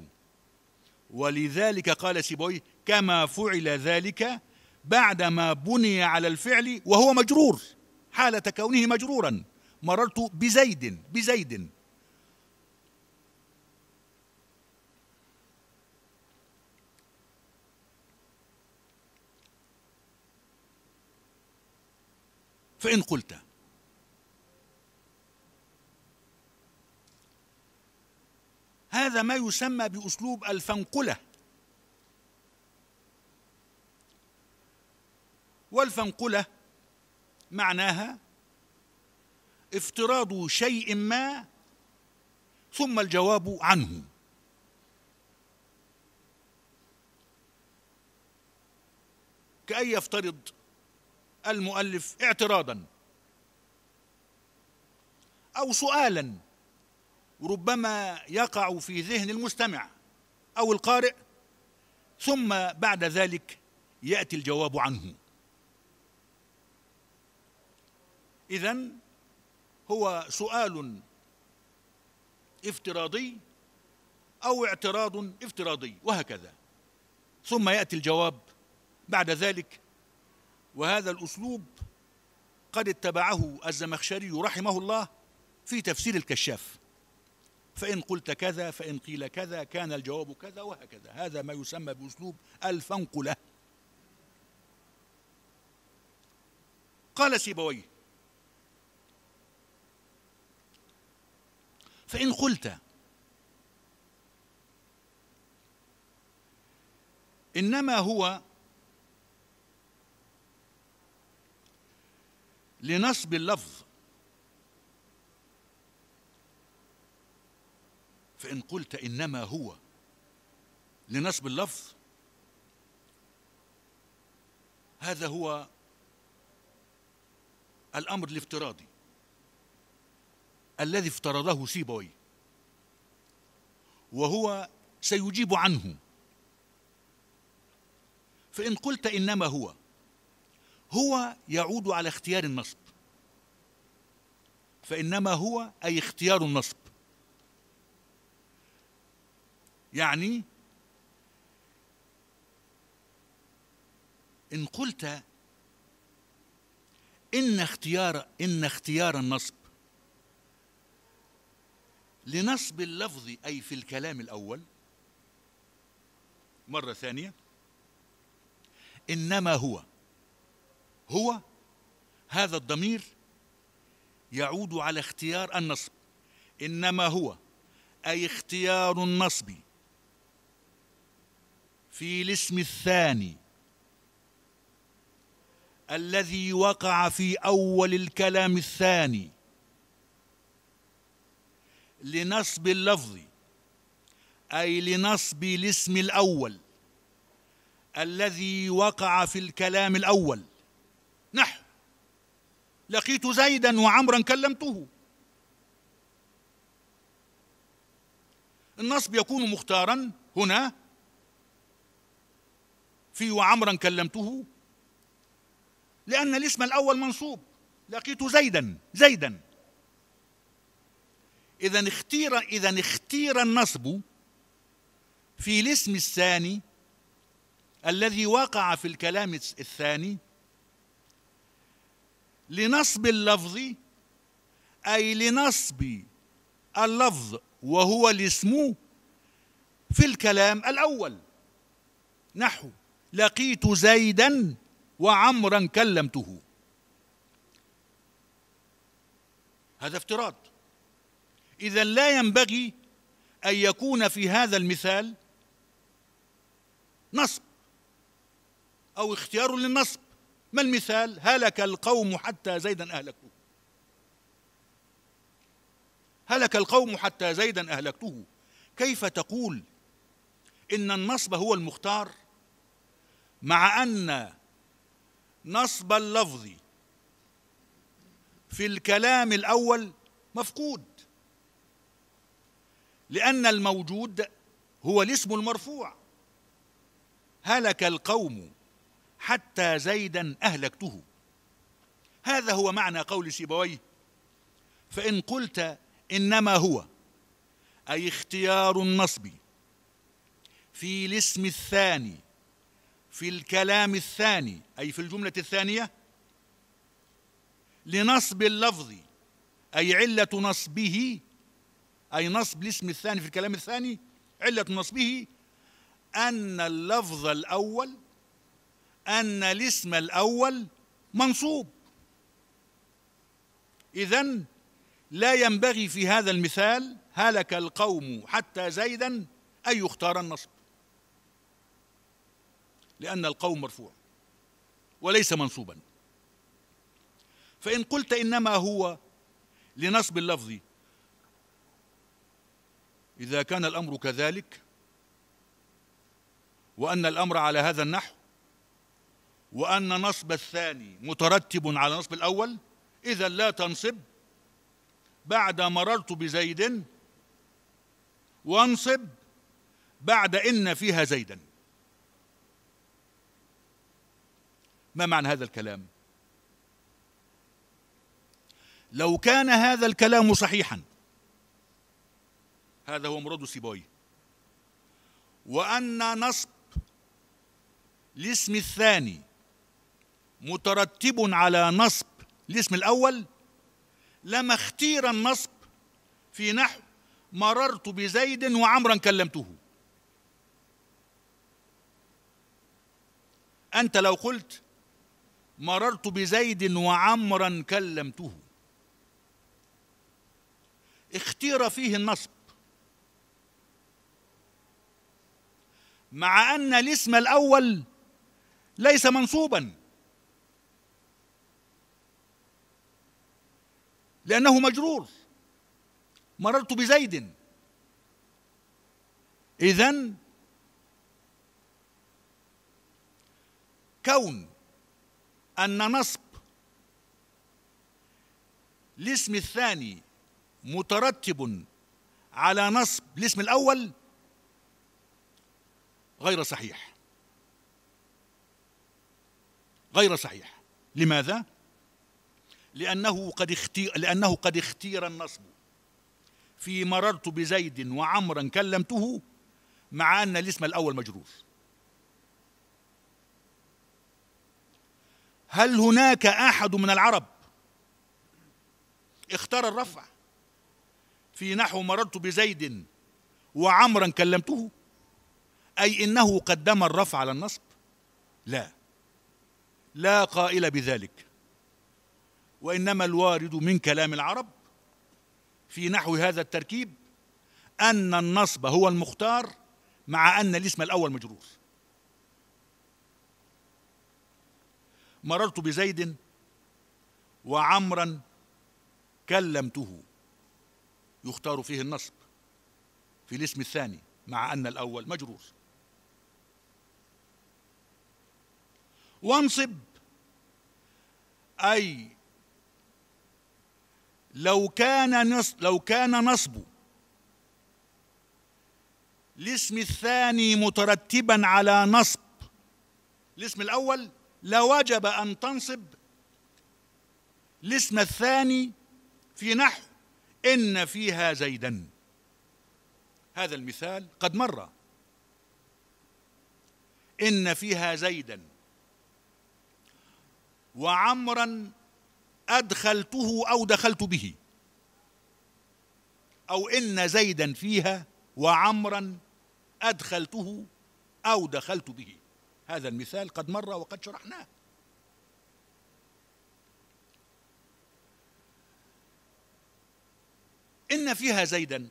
ولذلك قال سيبوي كما فعل ذلك بعدما بني على الفعل وهو مجرور حالة كونه مجرورا مررت بزيد بزيد فإن قلت هذا ما يسمى بأسلوب الفنقلة والفنقلة معناها افتراض شيء ما ثم الجواب عنه كأن يفترض المؤلف اعتراضا أو سؤالا ربما يقع في ذهن المستمع أو القارئ ثم بعد ذلك يأتي الجواب عنه إذا هو سؤال افتراضي أو اعتراض افتراضي وهكذا ثم يأتي الجواب بعد ذلك وهذا الأسلوب قد اتبعه الزمخشري رحمه الله في تفسير الكشاف فإن قلت كذا فإن قيل كذا كان الجواب كذا وهكذا هذا ما يسمى بأسلوب الفنقلة قال سيبويه فإن قلت إنما هو لنصب اللفظ فإن قلت إنما هو لنصب اللفظ هذا هو الأمر الافتراضي الذي افترضه سيبوي وهو سيجيب عنه فإن قلت إنما هو هو يعود على اختيار النصب فإنما هو أي اختيار النصب يعني إن قلت إن اختيار إن اختيار النصب لنصب اللفظ أي في الكلام الأول مرة ثانية إنما هو هو هذا الضمير يعود على اختيار النصب إنما هو أي اختيار النصب في الاسم الثاني الذي وقع في أول الكلام الثاني لنصب اللفظ أي لنصب الاسم الأول الذي وقع في الكلام الأول نحو لقيت زيدا وعمرا كلمته النصب يكون مختارا هنا في وعمرا كلمته لأن الاسم الأول منصوب لقيت زيدا زيدا إذا اختير إذا اختير النصب في الاسم الثاني الذي وقع في الكلام الثاني لنصب اللفظ أي لنصب اللفظ وهو الاسم في الكلام الأول نحو لقيت زيدا وعمرا كلمته هذا افتراض اذا لا ينبغي ان يكون في هذا المثال نصب او اختيار للنصب ما المثال هلك القوم حتى زيدا اهلكته هلك القوم حتى زيدا اهلكته كيف تقول ان النصب هو المختار مع أن نصب اللفظ في الكلام الأول مفقود لأن الموجود هو الاسم المرفوع هلك القوم حتى زيدا أهلكته هذا هو معنى قول سيبويه فإن قلت إنما هو أي اختيار النصب في الاسم الثاني في الكلام الثاني أي في الجملة الثانية لنصب اللفظ أي علة نصبه أي نصب الاسم الثاني في الكلام الثاني علة نصبه أن اللفظ الأول أن الاسم الأول منصوب إذا لا ينبغي في هذا المثال هلك القوم حتى زيدا أن يختار النصب لأن القوم مرفوع وليس منصوبا فإن قلت إنما هو لنصب اللفظ إذا كان الأمر كذلك وأن الأمر على هذا النحو وأن نصب الثاني مترتب على نصب الأول إذا لا تنصب بعد مررت بزيد وانصب بعد إن فيها زيداً ما معنى هذا الكلام لو كان هذا الكلام صحيحا هذا هو مراد سيباي وأن نصب الاسم الثاني مترتب على نصب الاسم الأول لما اختير النصب في نحو مررت بزيد وعمرا كلمته أنت لو قلت مررت بزيد وعمرا كلمته اختير فيه النصب مع ان الاسم الاول ليس منصوبا لانه مجرور مررت بزيد اذا كون أن نصب الاسم الثاني مترتب على نصب الاسم الأول غير صحيح غير صحيح لماذا؟ لأنه قد اختير لأنه قد اختير النصب في مررت بزيد وعمرا كلمته مع أن الاسم الأول مجرور هل هناك احد من العرب اختار الرفع في نحو مررت بزيد وعمرا كلمته اي انه قدم الرفع على النصب لا لا قائل بذلك وانما الوارد من كلام العرب في نحو هذا التركيب ان النصب هو المختار مع ان الاسم الاول مجرور مررت بزيد وعمرا كلمته يختار فيه النصب في الاسم الثاني مع أن الأول مجرور وانصب أي لو كان نصب لو كان نصب الاسم الثاني مترتبا على نصب الاسم الأول لوجب أن تنصب الاسم الثاني في نحو إن فيها زيدا هذا المثال قد مر إن فيها زيدا وعمرا أدخلته أو دخلت به أو إن زيدا فيها وعمرا أدخلته أو دخلت به هذا المثال قد مر وقد شرحناه إن فيها زيدا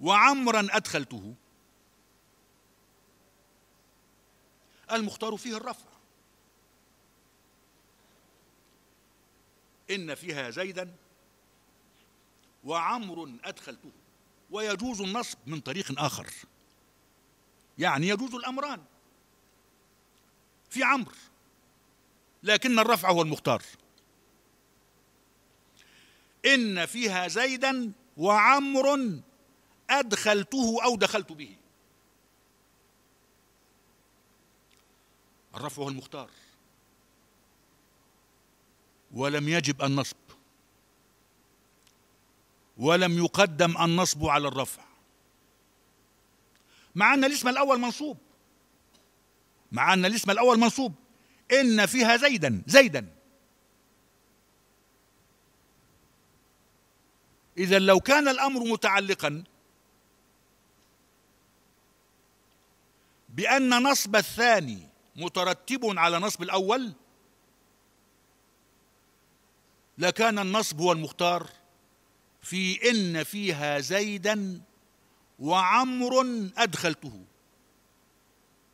وعمرا أدخلته المختار فيه الرفع إن فيها زيدا وعمر أدخلته ويجوز النصب من طريق آخر يعني يجوز الأمران في عمر لكن الرفع هو المختار إن فيها زيدا وعمر أدخلته أو دخلت به الرفع هو المختار ولم يجب النصب ولم يقدم النصب على الرفع مع أن الاسم الأول منصوب مع أن الاسم الأول منصوب إن فيها زيدا زيدا إذا لو كان الأمر متعلقا بأن نصب الثاني مترتب على نصب الأول لكان النصب هو المختار في إن فيها زيدا وعمر أدخلته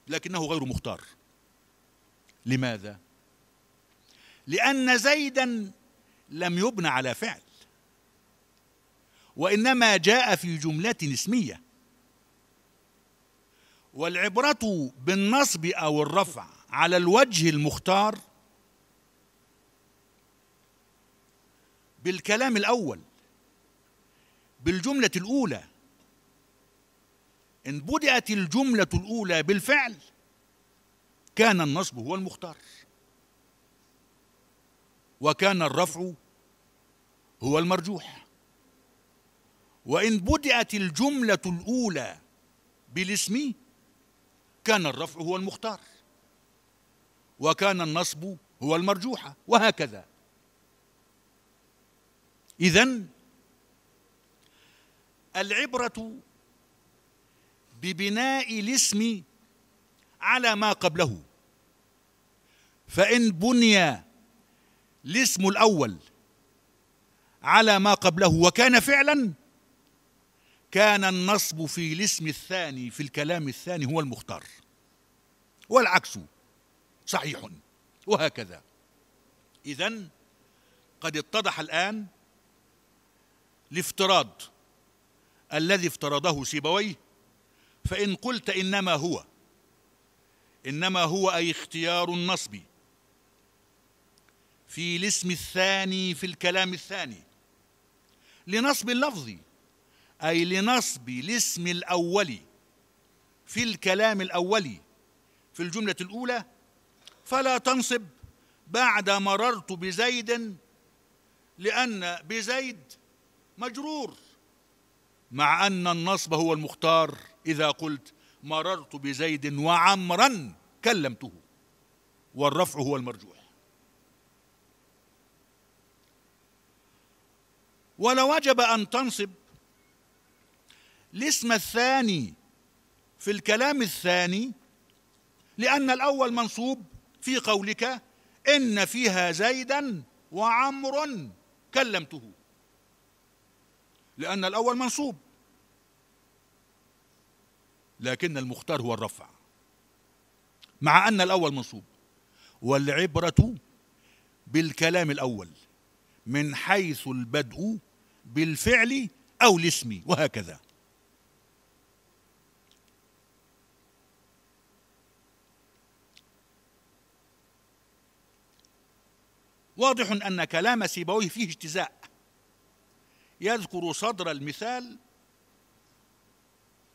لكنه غير مختار لماذا؟ لأن زيدا لم يبنى على فعل وإنما جاء في جملة اسمية والعبرة بالنصب أو الرفع على الوجه المختار بالكلام الأول بالجملة الأولى إن بدأت الجملة الأولى بالفعل كان النصب هو المختار وكان الرفع هو المرجوح وإن بدأت الجملة الأولى بالاسم كان الرفع هو المختار وكان النصب هو المرجوحة وهكذا إذن العبرة ببناء الاسم على ما قبله فإن بني الاسم الأول على ما قبله وكان فعلا كان النصب في الاسم الثاني في الكلام الثاني هو المختار والعكس صحيح وهكذا إذا قد اتضح الآن الافتراض الذي افترضه سيبويه فإن قلت إنما هو إنما هو أي اختيار النصب في الاسم الثاني في الكلام الثاني لنصب اللفظ أي لنصب الاسم الاول في الكلام الاول في الجملة الأولى فلا تنصب بعد مررت بزيد لأن بزيد مجرور مع أن النصب هو المختار إذا قلت مررت بزيد وعمرا كلمته والرفع هو المرجوح ولو وجب أن تنصب الاسم الثاني في الكلام الثاني لأن الأول منصوب في قولك إن فيها زيدا وعمر كلمته لأن الأول منصوب لكن المختار هو الرفع مع أن الأول منصوب والعبرة بالكلام الأول من حيث البدء بالفعل أو الاسم وهكذا واضح أن كلام سيبويه فيه اجتزاء يذكر صدر المثال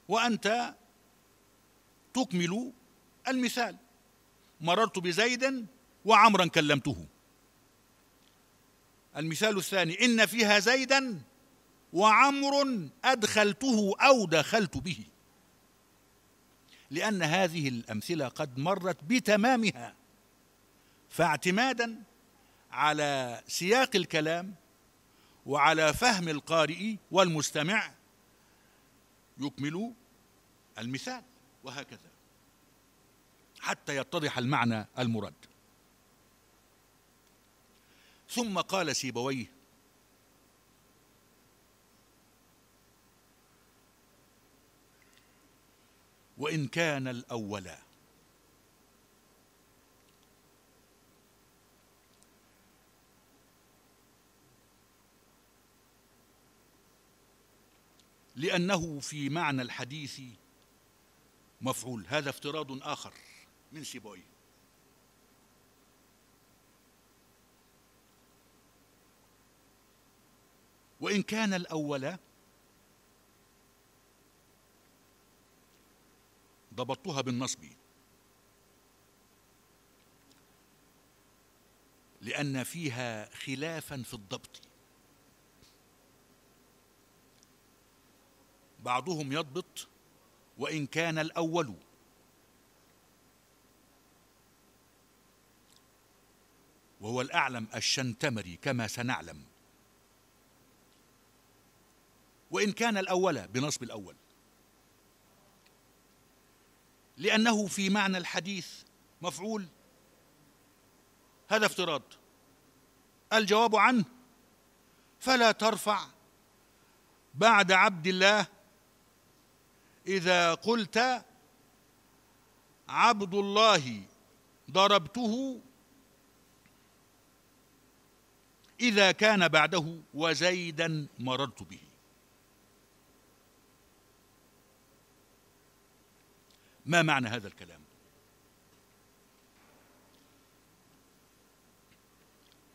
وأنت تكمل المثال مررت بزيد وعمرا كلمته المثال الثاني إن فيها زيدا وعمر أدخلته أو دخلت به لأن هذه الأمثلة قد مرت بتمامها فاعتمادا على سياق الكلام وعلى فهم القارئ والمستمع يكمل المثال وهكذا حتى يتضح المعنى المراد ثم قال سيبويه وان كان الاول لأنه في معنى الحديث مفعول هذا افتراض آخر من سيبويه وإن كان الأول ضبطتها بالنصب لأن فيها خلافا في الضبط بعضهم يضبط وإن كان الأول وهو الأعلم الشنتمري كما سنعلم وإن كان الأول بنصب الأول لأنه في معنى الحديث مفعول هذا افتراض الجواب عنه فلا ترفع بعد عبد الله إذا قلت عبد الله ضربته إذا كان بعده وزيدا مررت به ما معنى هذا الكلام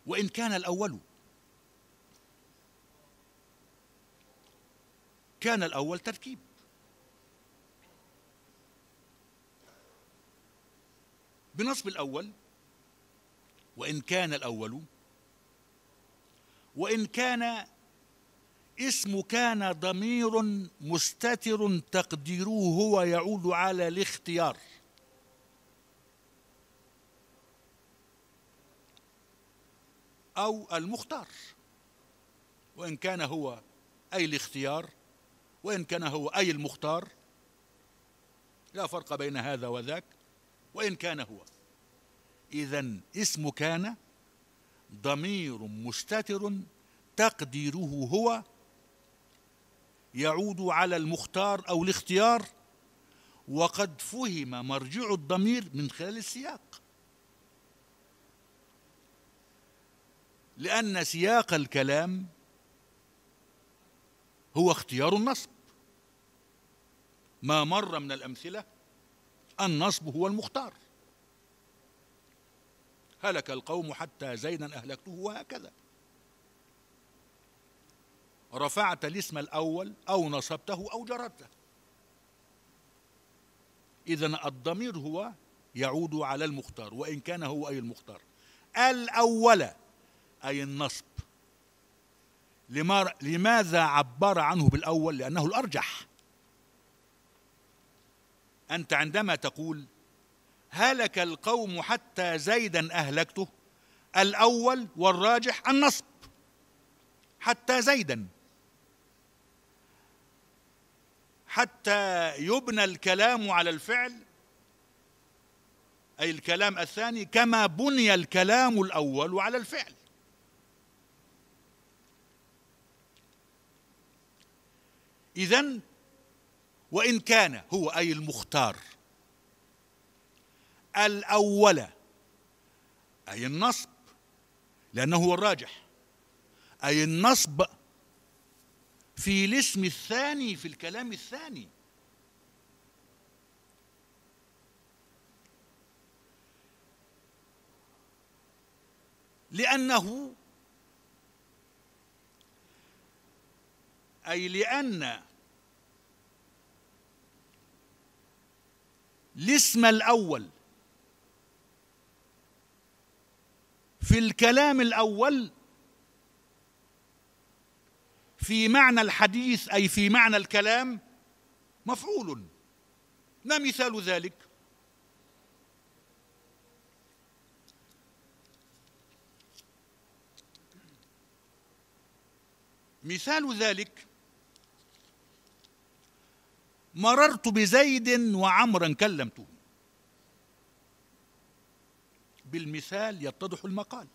وإن كان الأول كان الأول تركيب بنصب الأول وإن كان الأول وإن كان اسم كان ضمير مستتر تقديره هو يعود على الاختيار أو المختار وإن كان هو أي الاختيار وإن كان هو أي المختار لا فرق بين هذا وذاك وإن كان هو إذا اسم كان ضمير مستتر تقديره هو يعود على المختار أو الاختيار وقد فهم مرجع الضمير من خلال السياق لأن سياق الكلام هو اختيار النصب ما مر من الأمثلة النصب هو المختار هلك القوم حتى زيدا أهلكته وهكذا رفعت الاسم الأول أو نصبته أو جردته إذا الضمير هو يعود على المختار وإن كان هو أي المختار الأول أي النصب لماذا عبر عنه بالأول لأنه الأرجح أنت عندما تقول هلك القوم حتى زيدا أهلكته الأول والراجح النصب حتى زيدا حتى يبنى الكلام على الفعل أي الكلام الثاني كما بني الكلام الأول على الفعل إذا وإن كان هو أي المختار الأول أي النصب لأنه هو الراجح أي النصب في الاسم الثاني في الكلام الثاني لأنه أي لأن الاسم الأول في الكلام الأول في معنى الحديث أي في معنى الكلام مفعول ما مثال ذلك مثال ذلك مررت بزيد وعمرا كلمته بالمثال يتضح المقال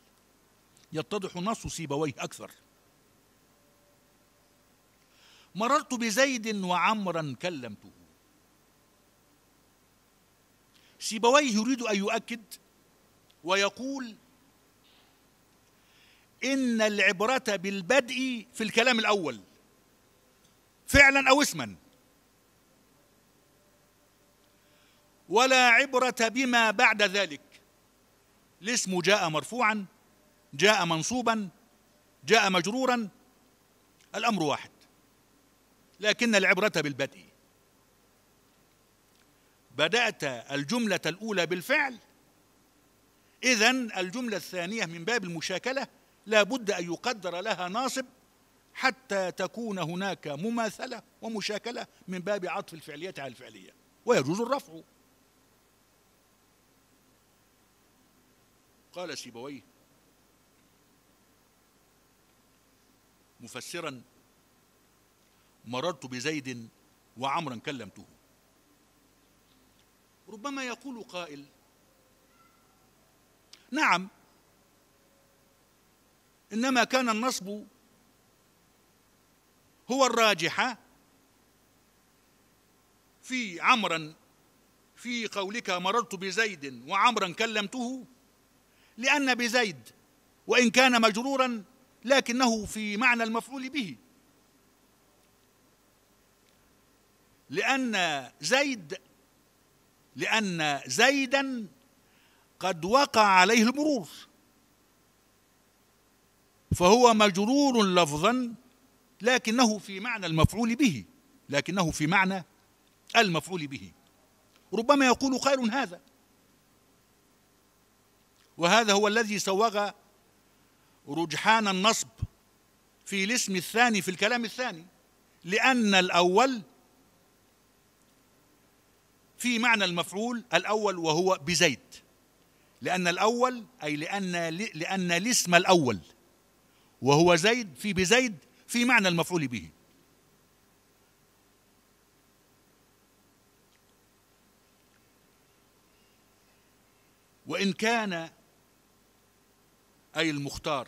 يتضح نص سيبويه أكثر مررت بزيد وعمرا كلمته سيبويه يريد أن يؤكد ويقول إن العبرة بالبدء في الكلام الأول فعلا أو اسما ولا عبرة بما بعد ذلك الاسم جاء مرفوعا جاء منصوبا جاء مجرورا الأمر واحد لكن العبرة بالبدء بدأت الجملة الأولى بالفعل إذا الجملة الثانية من باب المشاكلة لا بد أن يقدر لها ناصب حتى تكون هناك مماثلة ومشاكلة من باب عطف الفعلية على الفعلية ويجوز الرفع قال سيبويه مفسرا مررت بزيد وعمرا كلمته ربما يقول قائل نعم انما كان النصب هو الراجح في عمرا في قولك مررت بزيد وعمرا كلمته لأن بزيد وإن كان مجرورا لكنه في معنى المفعول به لأن زيد لأن زيدا قد وقع عليه المرور فهو مجرور لفظا لكنه في معنى المفعول به لكنه في معنى المفعول به ربما يقول خير هذا وهذا هو الذي سوغ رجحان النصب في الاسم الثاني في الكلام الثاني لأن الأول في معنى المفعول الأول وهو بزيد لأن الأول أي لأن لأن الاسم الأول وهو زيد في بزيد في معنى المفعول به وإن كان أي المختار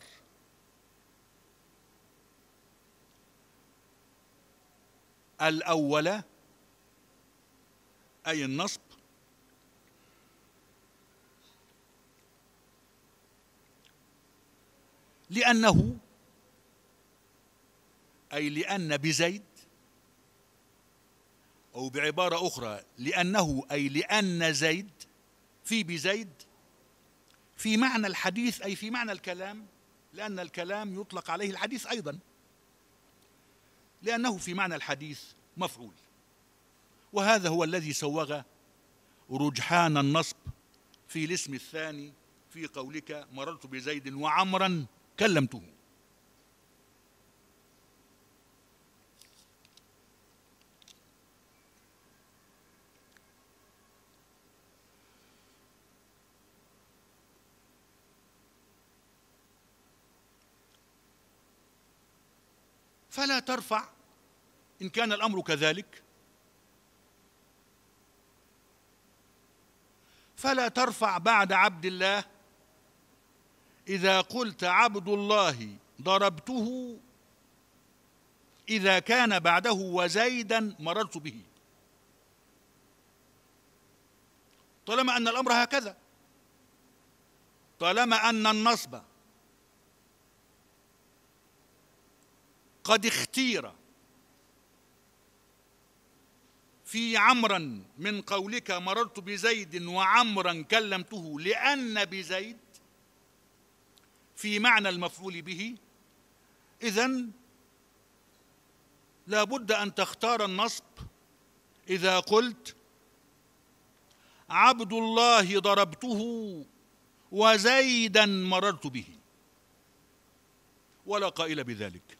الأولى أي النصب لأنه أي لأن بزيد أو بعبارة أخرى لأنه أي لأن زيد في بزيد في معنى الحديث أي في معنى الكلام لأن الكلام يطلق عليه الحديث أيضا لأنه في معنى الحديث مفعول وهذا هو الذي سوغ رجحان النصب في الاسم الثاني في قولك مررت بزيد وعمرا كلمته فلا ترفع إن كان الأمر كذلك فلا ترفع بعد عبد الله إذا قلت عبد الله ضربته إذا كان بعده وزيدا مررت به طالما أن الأمر هكذا طالما أن النصب قد اختير في عمرا من قولك مررت بزيد وعمرا كلمته لأن بزيد في معنى المفعول به إذا لابد أن تختار النصب إذا قلت عبد الله ضربته وزيدا مررت به ولا قائل بذلك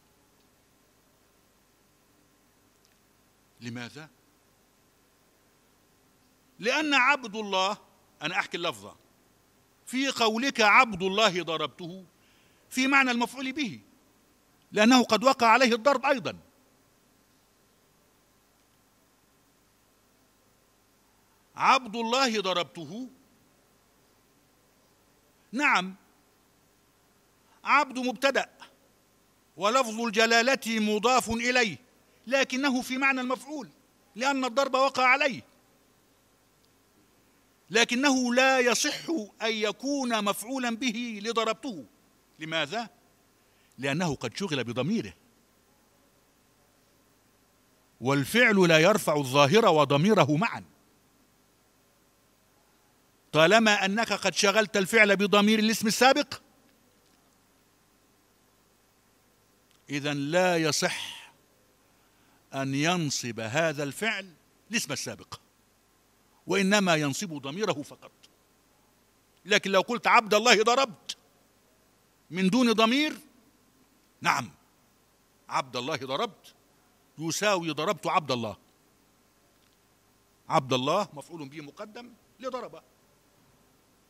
لماذا لأن عبد الله أنا أحكي اللفظة في قولك عبد الله ضربته في معنى المفعول به لأنه قد وقع عليه الضرب أيضا عبد الله ضربته نعم عبد مبتدأ ولفظ الجلالة مضاف إليه لكنه في معنى المفعول لأن الضرب وقع عليه لكنه لا يصح أن يكون مفعولا به لضربته لماذا؟ لأنه قد شغل بضميره والفعل لا يرفع الظاهر وضميره معا طالما أنك قد شغلت الفعل بضمير الاسم السابق إذا لا يصح أن ينصب هذا الفعل الاسم السابق وإنما ينصب ضميره فقط لكن لو قلت عبد الله ضربت من دون ضمير نعم عبد الله ضربت يساوي ضربت عبد الله عبد الله مفعول به مقدم لضرب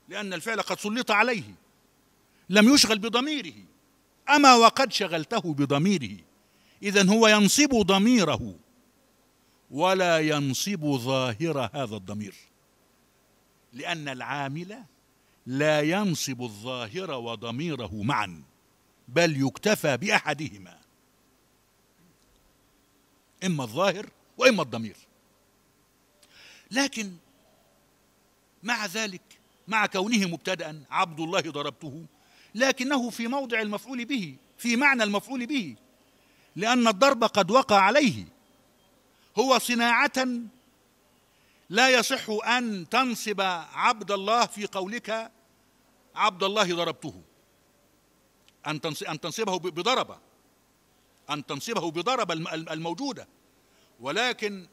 لأن الفعل قد سلط عليه لم يشغل بضميره أما وقد شغلته بضميره إذا هو ينصب ضميره ولا ينصب ظاهر هذا الضمير لأن العامل لا ينصب الظاهر وضميره معا بل يكتفى بأحدهما إما الظاهر وإما الضمير لكن مع ذلك مع كونه مبتدأ عبد الله ضربته لكنه في موضع المفعول به في معنى المفعول به لأن الضرب قد وقع عليه هو صناعة لا يصح أن تنصب عبد الله في قولك عبد الله ضربته أن أن تنصبه بضربة أن تنصبه بضربة الموجودة ولكن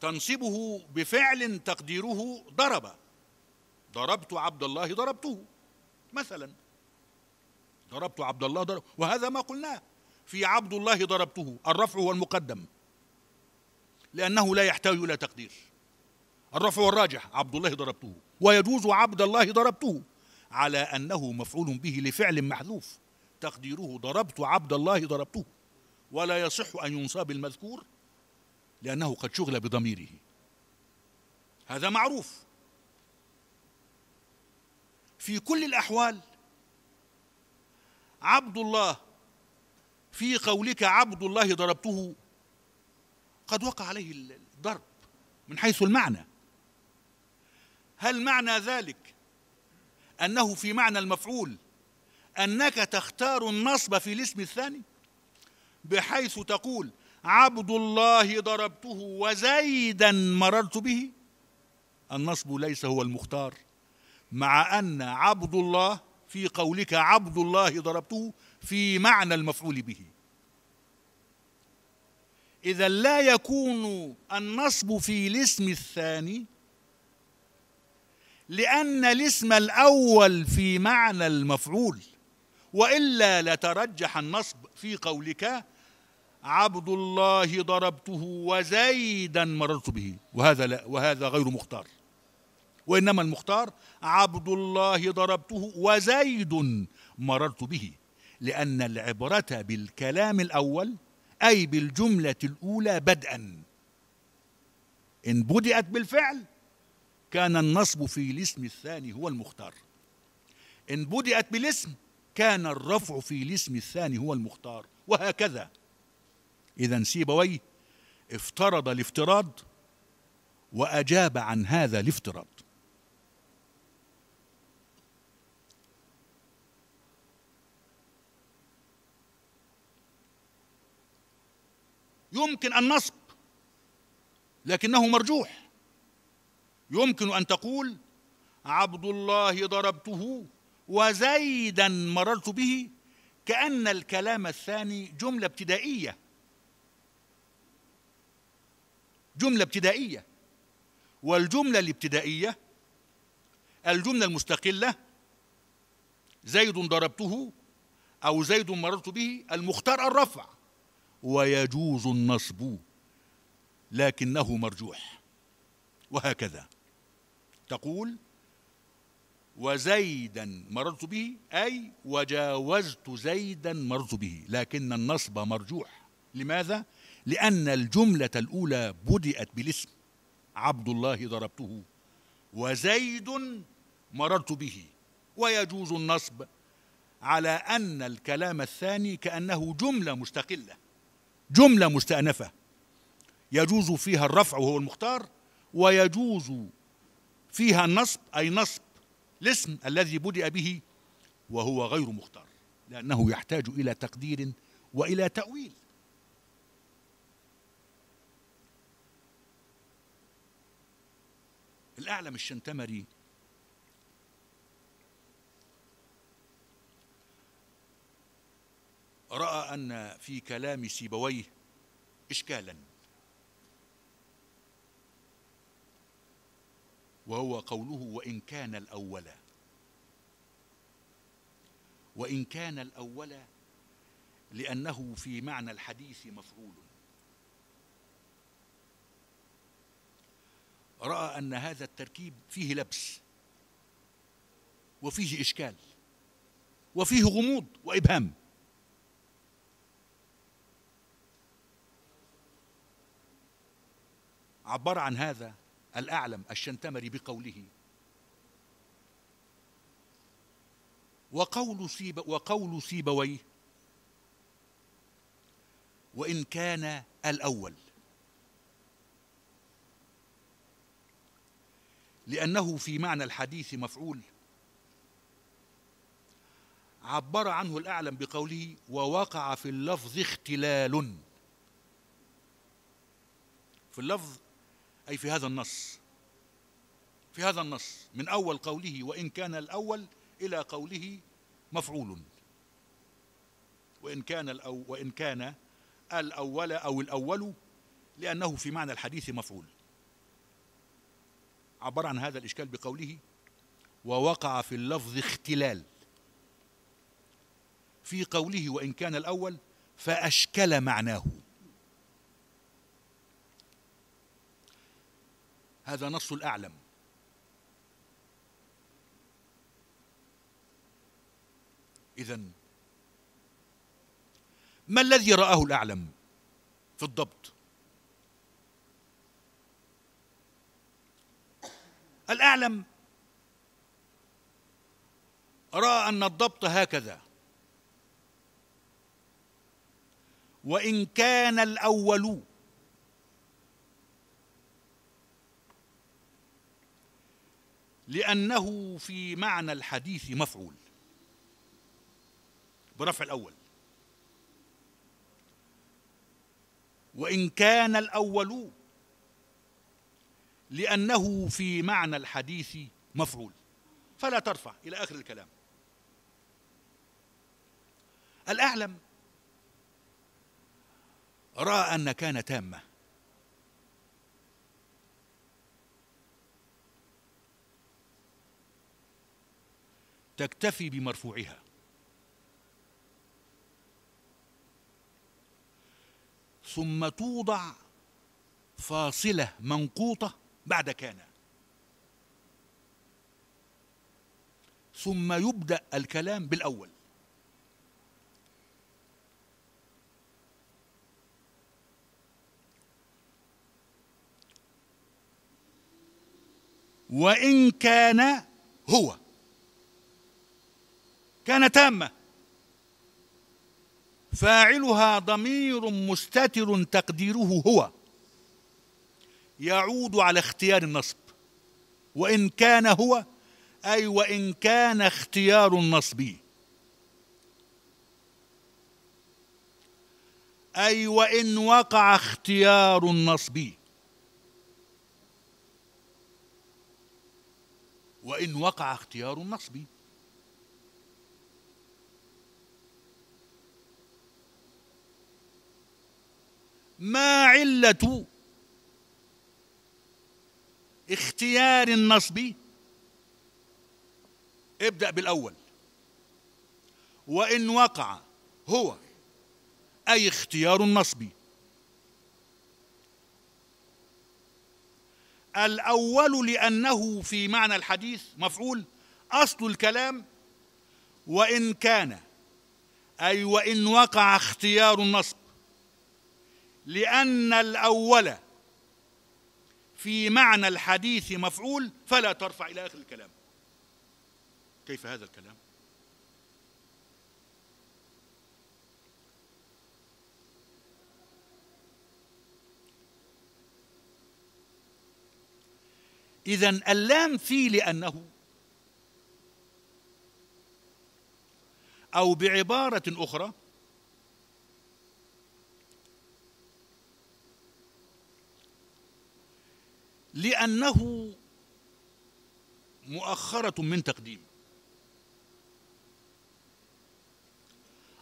تنصبه بفعل تقديره ضربة ضربت عبد الله ضربته مثلا ضربت عبد الله ضرب وهذا ما قلناه في عبد الله ضربته الرفع والمقدم لأنه لا يحتاج إلى تقدير الرفع والراجح عبد الله ضربته ويجوز عبد الله ضربته على أنه مفعول به لفعل محذوف تقديره ضربت عبد الله ضربته ولا يصح أن ينصاب المذكور لأنه قد شغل بضميره هذا معروف في كل الأحوال عبد الله في قولك عبد الله ضربته قد وقع عليه الضرب من حيث المعنى هل معنى ذلك انه في معنى المفعول انك تختار النصب في الاسم الثاني بحيث تقول عبد الله ضربته وزيدا مررت به النصب ليس هو المختار مع ان عبد الله في قولك عبد الله ضربته في معنى المفعول به إذا لا يكون النصب في الاسم الثاني لأن الاسم الأول في معنى المفعول وإلا لترجح النصب في قولك عبد الله ضربته وزيدا مررت به وهذا لا وهذا غير مختار وإنما المختار عبد الله ضربته وزيد مررت به لأن العبرة بالكلام الأول أي بالجملة الأولى بدءا إن بدأت بالفعل كان النصب في الاسم الثاني هو المختار إن بدأت بالاسم كان الرفع في الاسم الثاني هو المختار وهكذا إذا سيبويه افترض الافتراض وأجاب عن هذا الافتراض يمكن النصب لكنه مرجوح يمكن ان تقول عبد الله ضربته وزيدا مررت به كان الكلام الثاني جمله ابتدائيه جمله ابتدائيه والجمله الابتدائيه الجمله المستقله زيد ضربته او زيد مررت به المختار الرفع ويجوز النصب لكنه مرجوح وهكذا تقول وزيدا مررت به أي وجاوزت زيدا مررت به لكن النصب مرجوح لماذا؟ لأن الجملة الأولى بدأت بالاسم عبد الله ضربته وزيد مررت به ويجوز النصب على أن الكلام الثاني كأنه جملة مستقلة جملة مستأنفة يجوز فيها الرفع وهو المختار ويجوز فيها النصب أي نصب الاسم الذي بدأ به وهو غير مختار لأنه يحتاج إلى تقدير وإلى تأويل الأعلم الشنتمري راى ان في كلام سيبويه اشكالا وهو قوله وان كان الاول وان كان الاول لانه في معنى الحديث مفعول راى ان هذا التركيب فيه لبس وفيه اشكال وفيه غموض وابهام عبر عن هذا الأعلم الشنتمري بقوله وقول سيب وقول سيبويه وإن كان الأول لأنه في معنى الحديث مفعول عبر عنه الأعلم بقوله ووقع في اللفظ اختلال في اللفظ أي في هذا النص في هذا النص من أول قوله وإن كان الأول إلى قوله مفعول وإن كان الأو وإن كان الأول أو الأول لأنه في معنى الحديث مفعول عبر عن هذا الإشكال بقوله ووقع في اللفظ اختلال في قوله وإن كان الأول فأشكل معناه هذا نص الأعلم إذا ما الذي رآه الأعلم في الضبط الأعلم رأى أن الضبط هكذا وإن كان الأول لأنه في معنى الحديث مفعول برفع الأول وإن كان الأول لأنه في معنى الحديث مفعول فلا ترفع إلى آخر الكلام الأعلم رأى أن كان تامة تكتفي بمرفوعها ثم توضع فاصله منقوطه بعد كان ثم يبدا الكلام بالاول وان كان هو كان تامه فاعلها ضمير مستتر تقديره هو يعود على اختيار النصب وان كان هو اي وان كان اختيار النصب اي وان وقع اختيار النصب وان وقع اختيار النصب ما علة اختيار النصب ابدأ بالأول وإن وقع هو أي اختيار النصب الأول لأنه في معنى الحديث مفعول أصل الكلام وإن كان أي وإن وقع اختيار النصب لأن الأول في معنى الحديث مفعول فلا ترفع إلى آخر الكلام كيف هذا الكلام إذا اللام في لأنه أو بعبارة أخرى لأنه مؤخرة من تقديم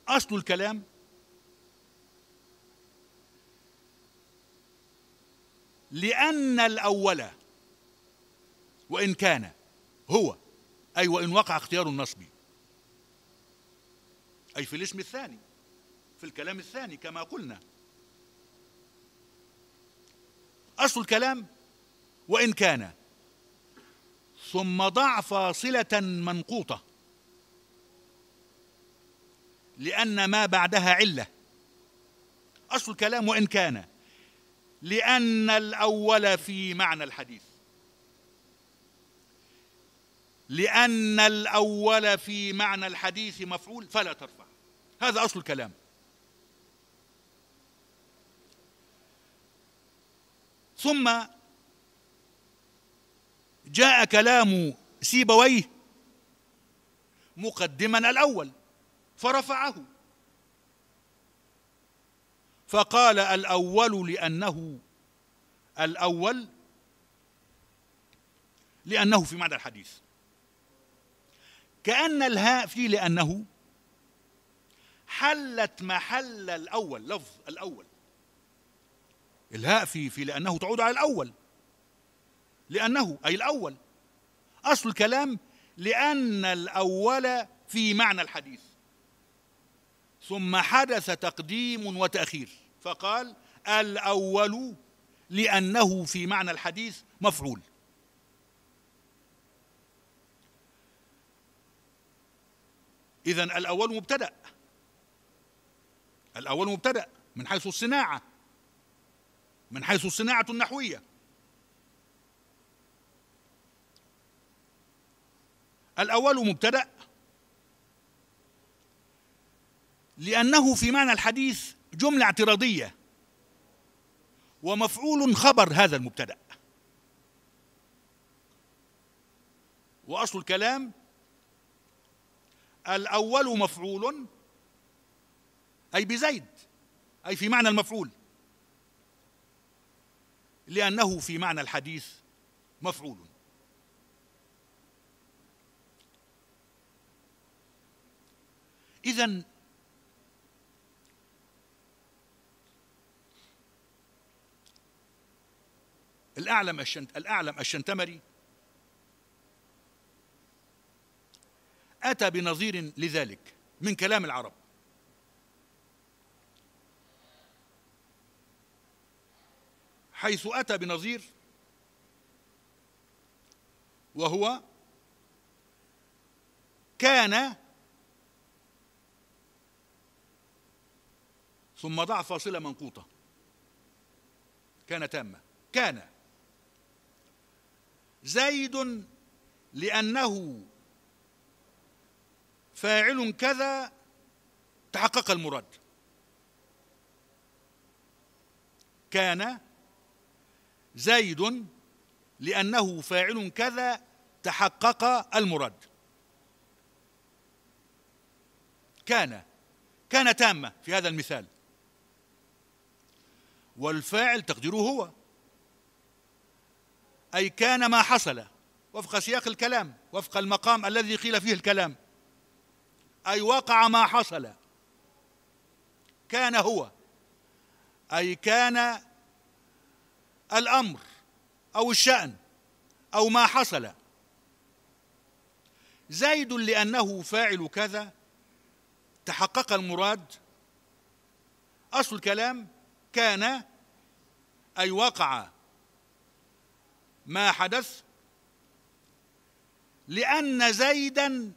أصل الكلام لأن الأول وإن كان هو أي وإن وقع اختيار النصب أي في الاسم الثاني في الكلام الثاني كما قلنا أصل الكلام وإن كان ثم ضع فاصلة منقوطة لأن ما بعدها علة أصل الكلام وإن كان لأن الأول في معنى الحديث لأن الأول في معنى الحديث مفعول فلا ترفع هذا أصل الكلام ثم جاء كلام سيبويه مقدما الاول فرفعه فقال الاول لانه الاول لانه في معنى الحديث كان الهاء في لانه حلت محل الاول لفظ الاول الهاء في في لانه تعود على الاول لأنه أي الأول أصل الكلام لأن الأول في معنى الحديث ثم حدث تقديم وتأخير فقال الأول لأنه في معنى الحديث مفعول إذا الأول مبتدأ الأول مبتدأ من حيث الصناعة من حيث الصناعة النحوية الأول مبتدأ لأنه في معنى الحديث جملة اعتراضية ومفعول خبر هذا المبتدأ وأصل الكلام الأول مفعول أي بزيد أي في معنى المفعول لأنه في معنى الحديث مفعول إذا الأعلم الشنت الأعلم الشنتمري أتى بنظير لذلك من كلام العرب حيث أتى بنظير وهو كان ثم ضع فاصلة منقوطة كان تامة كان زيد لأنه فاعل كذا تحقق المراد كان زيد لأنه فاعل كذا تحقق المراد كان كان تامة في هذا المثال والفاعل تقديره هو أي كان ما حصل وفق سياق الكلام وفق المقام الذي قيل فيه الكلام أي وقع ما حصل كان هو أي كان الأمر أو الشأن أو ما حصل زايد لأنه فاعل كذا تحقق المراد أصل الكلام كان أي وقع ما حدث لأن زيدا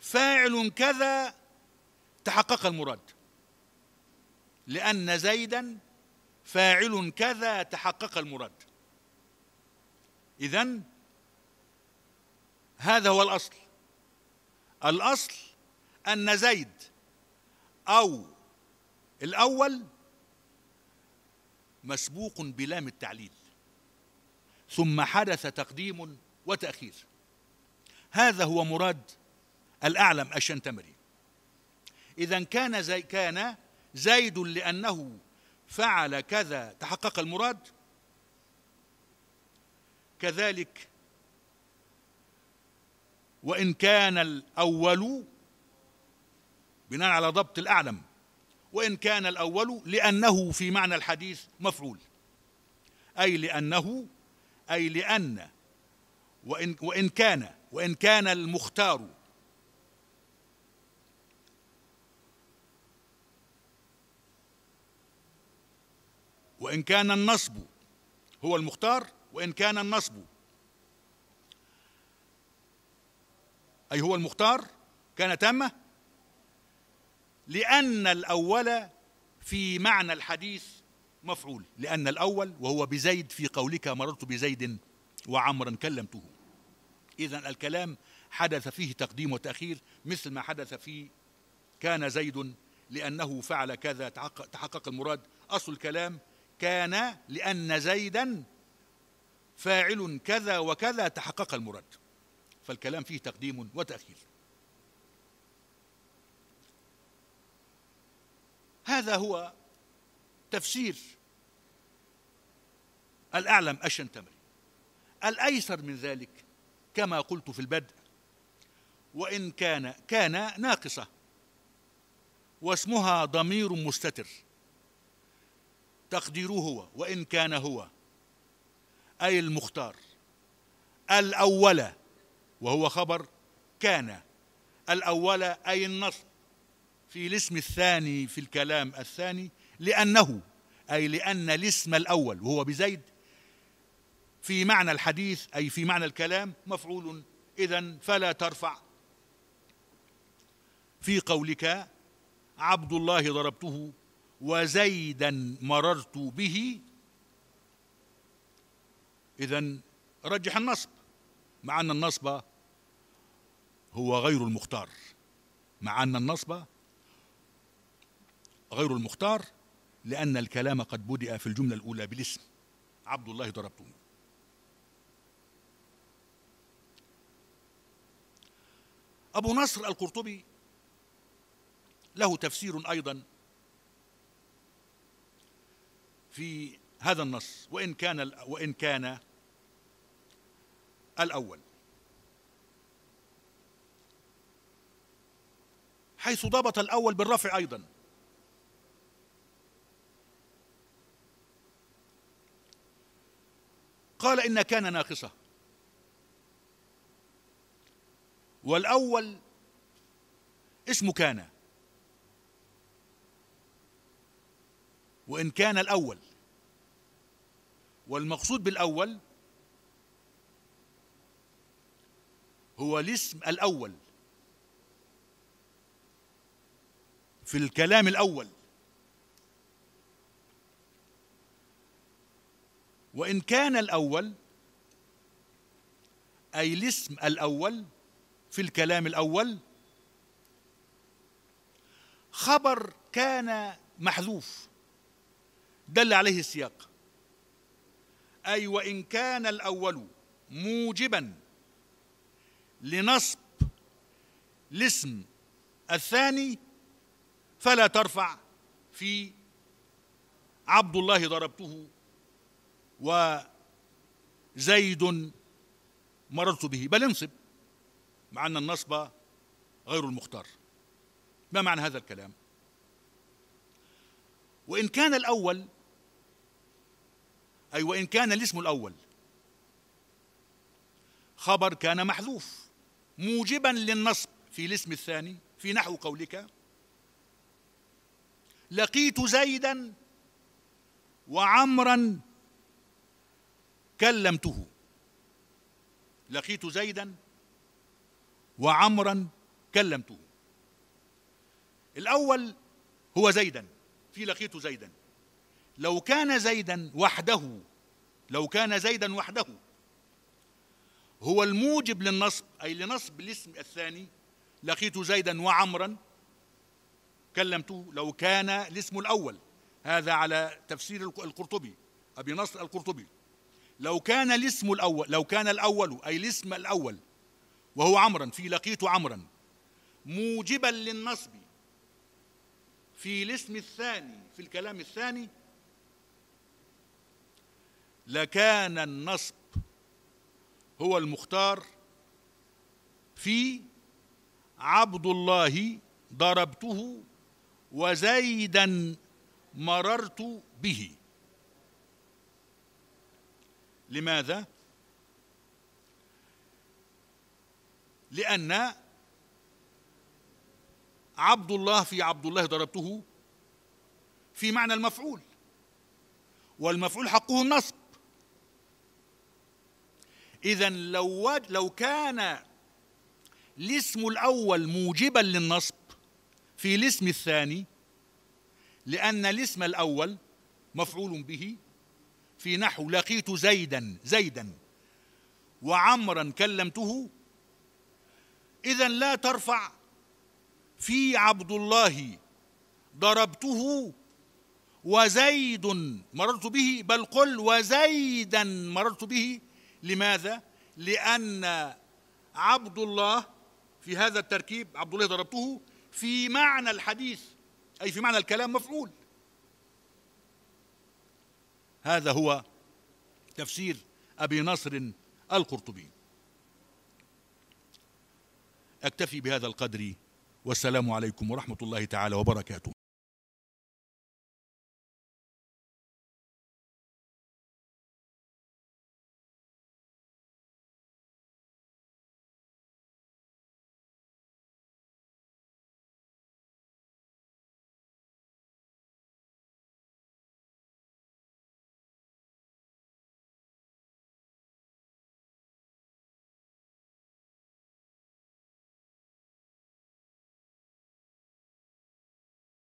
فاعل كذا تحقق المراد لأن زيدا فاعل كذا تحقق المراد إذا هذا هو الأصل الأصل أن زيد أو الأول مسبوق بلام التعليل ثم حدث تقديم وتأخير هذا هو مراد الأعلم الشنتمري إذا كان زي كان زيد لأنه فعل كذا تحقق المراد كذلك وإن كان الأول بناء على ضبط الأعلم وإن كان الأول لأنه في معنى الحديث مفعول أي لأنه أي لأن وإن, وإن كان وإن كان المختار وإن كان النصب هو المختار وإن كان النصب أي هو المختار كان تامة لأن الأول في معنى الحديث مفعول لأن الأول وهو بزيد في قولك مررت بزيد وعمرا كلمته إذا الكلام حدث فيه تقديم وتأخير مثل ما حدث في كان زيد لأنه فعل كذا تحقق المراد أصل الكلام كان لأن زيدا فاعل كذا وكذا تحقق المراد فالكلام فيه تقديم وتأخير هذا هو تفسير الأعلم الشنتمري الأيسر من ذلك كما قلت في البدء وإن كان كان ناقصة واسمها ضمير مستتر تقديره هو وإن كان هو أي المختار الأول وهو خبر كان الأول أي النصب في الاسم الثاني في الكلام الثاني لأنه أي لأن الاسم الأول وهو بزيد في معنى الحديث أي في معنى الكلام مفعول إذا فلا ترفع في قولك عبد الله ضربته وزيدا مررت به إذا رجح النصب مع أن النصب هو غير المختار مع أن النصب غير المختار لأن الكلام قد بدأ في الجملة الأولى بالاسم عبد الله ضربتوني أبو نصر القرطبي له تفسير أيضا في هذا النص وإن كان وإن كان الأول حيث ضبط الأول بالرفع أيضا قال إن كان ناقصة والأول اسمه كان وإن كان الأول والمقصود بالأول هو الاسم الأول في الكلام الأول وإن كان الأول أي الاسم الأول في الكلام الأول خبر كان محذوف دل عليه السياق أي وإن كان الأول موجبا لنصب الاسم الثاني فلا ترفع في عبد الله ضربته وزيد مررت به بل انصب مع أن النصب غير المختار ما معنى هذا الكلام وإن كان الأول أي وإن كان الاسم الأول خبر كان محذوف موجبا للنصب في الاسم الثاني في نحو قولك لقيت زيدا وعمرا كلمته لقيت زيدا وعمرا كلمته الأول هو زيدا في لقيت زيدا لو كان زيدا وحده لو كان زيدا وحده هو الموجب للنصب أي لنصب الاسم الثاني لقيت زيدا وعمرا كلمته لو كان الاسم الأول هذا على تفسير القرطبي أبي نصر القرطبي لو كان الاسم الأول لو كان الأول أي الاسم الأول وهو عمرا في لقيت عمرا موجبا للنصب في الاسم الثاني في الكلام الثاني لكان النصب هو المختار في عبد الله ضربته وزيدا مررت به لماذا؟ لأن عبد الله في عبد الله ضربته في معنى المفعول والمفعول حقه النصب إذا لو لو كان الاسم الأول موجبا للنصب في الاسم الثاني لأن الاسم الأول مفعول به في نحو لقيت زيدا زيدا وعمرا كلمته إذا لا ترفع في عبد الله ضربته وزيد مررت به بل قل وزيدا مررت به لماذا؟ لأن عبد الله في هذا التركيب عبد الله ضربته في معنى الحديث أي في معنى الكلام مفعول هذا هو تفسير أبي نصر القرطبي أكتفي بهذا القدر والسلام عليكم ورحمة الله تعالى وبركاته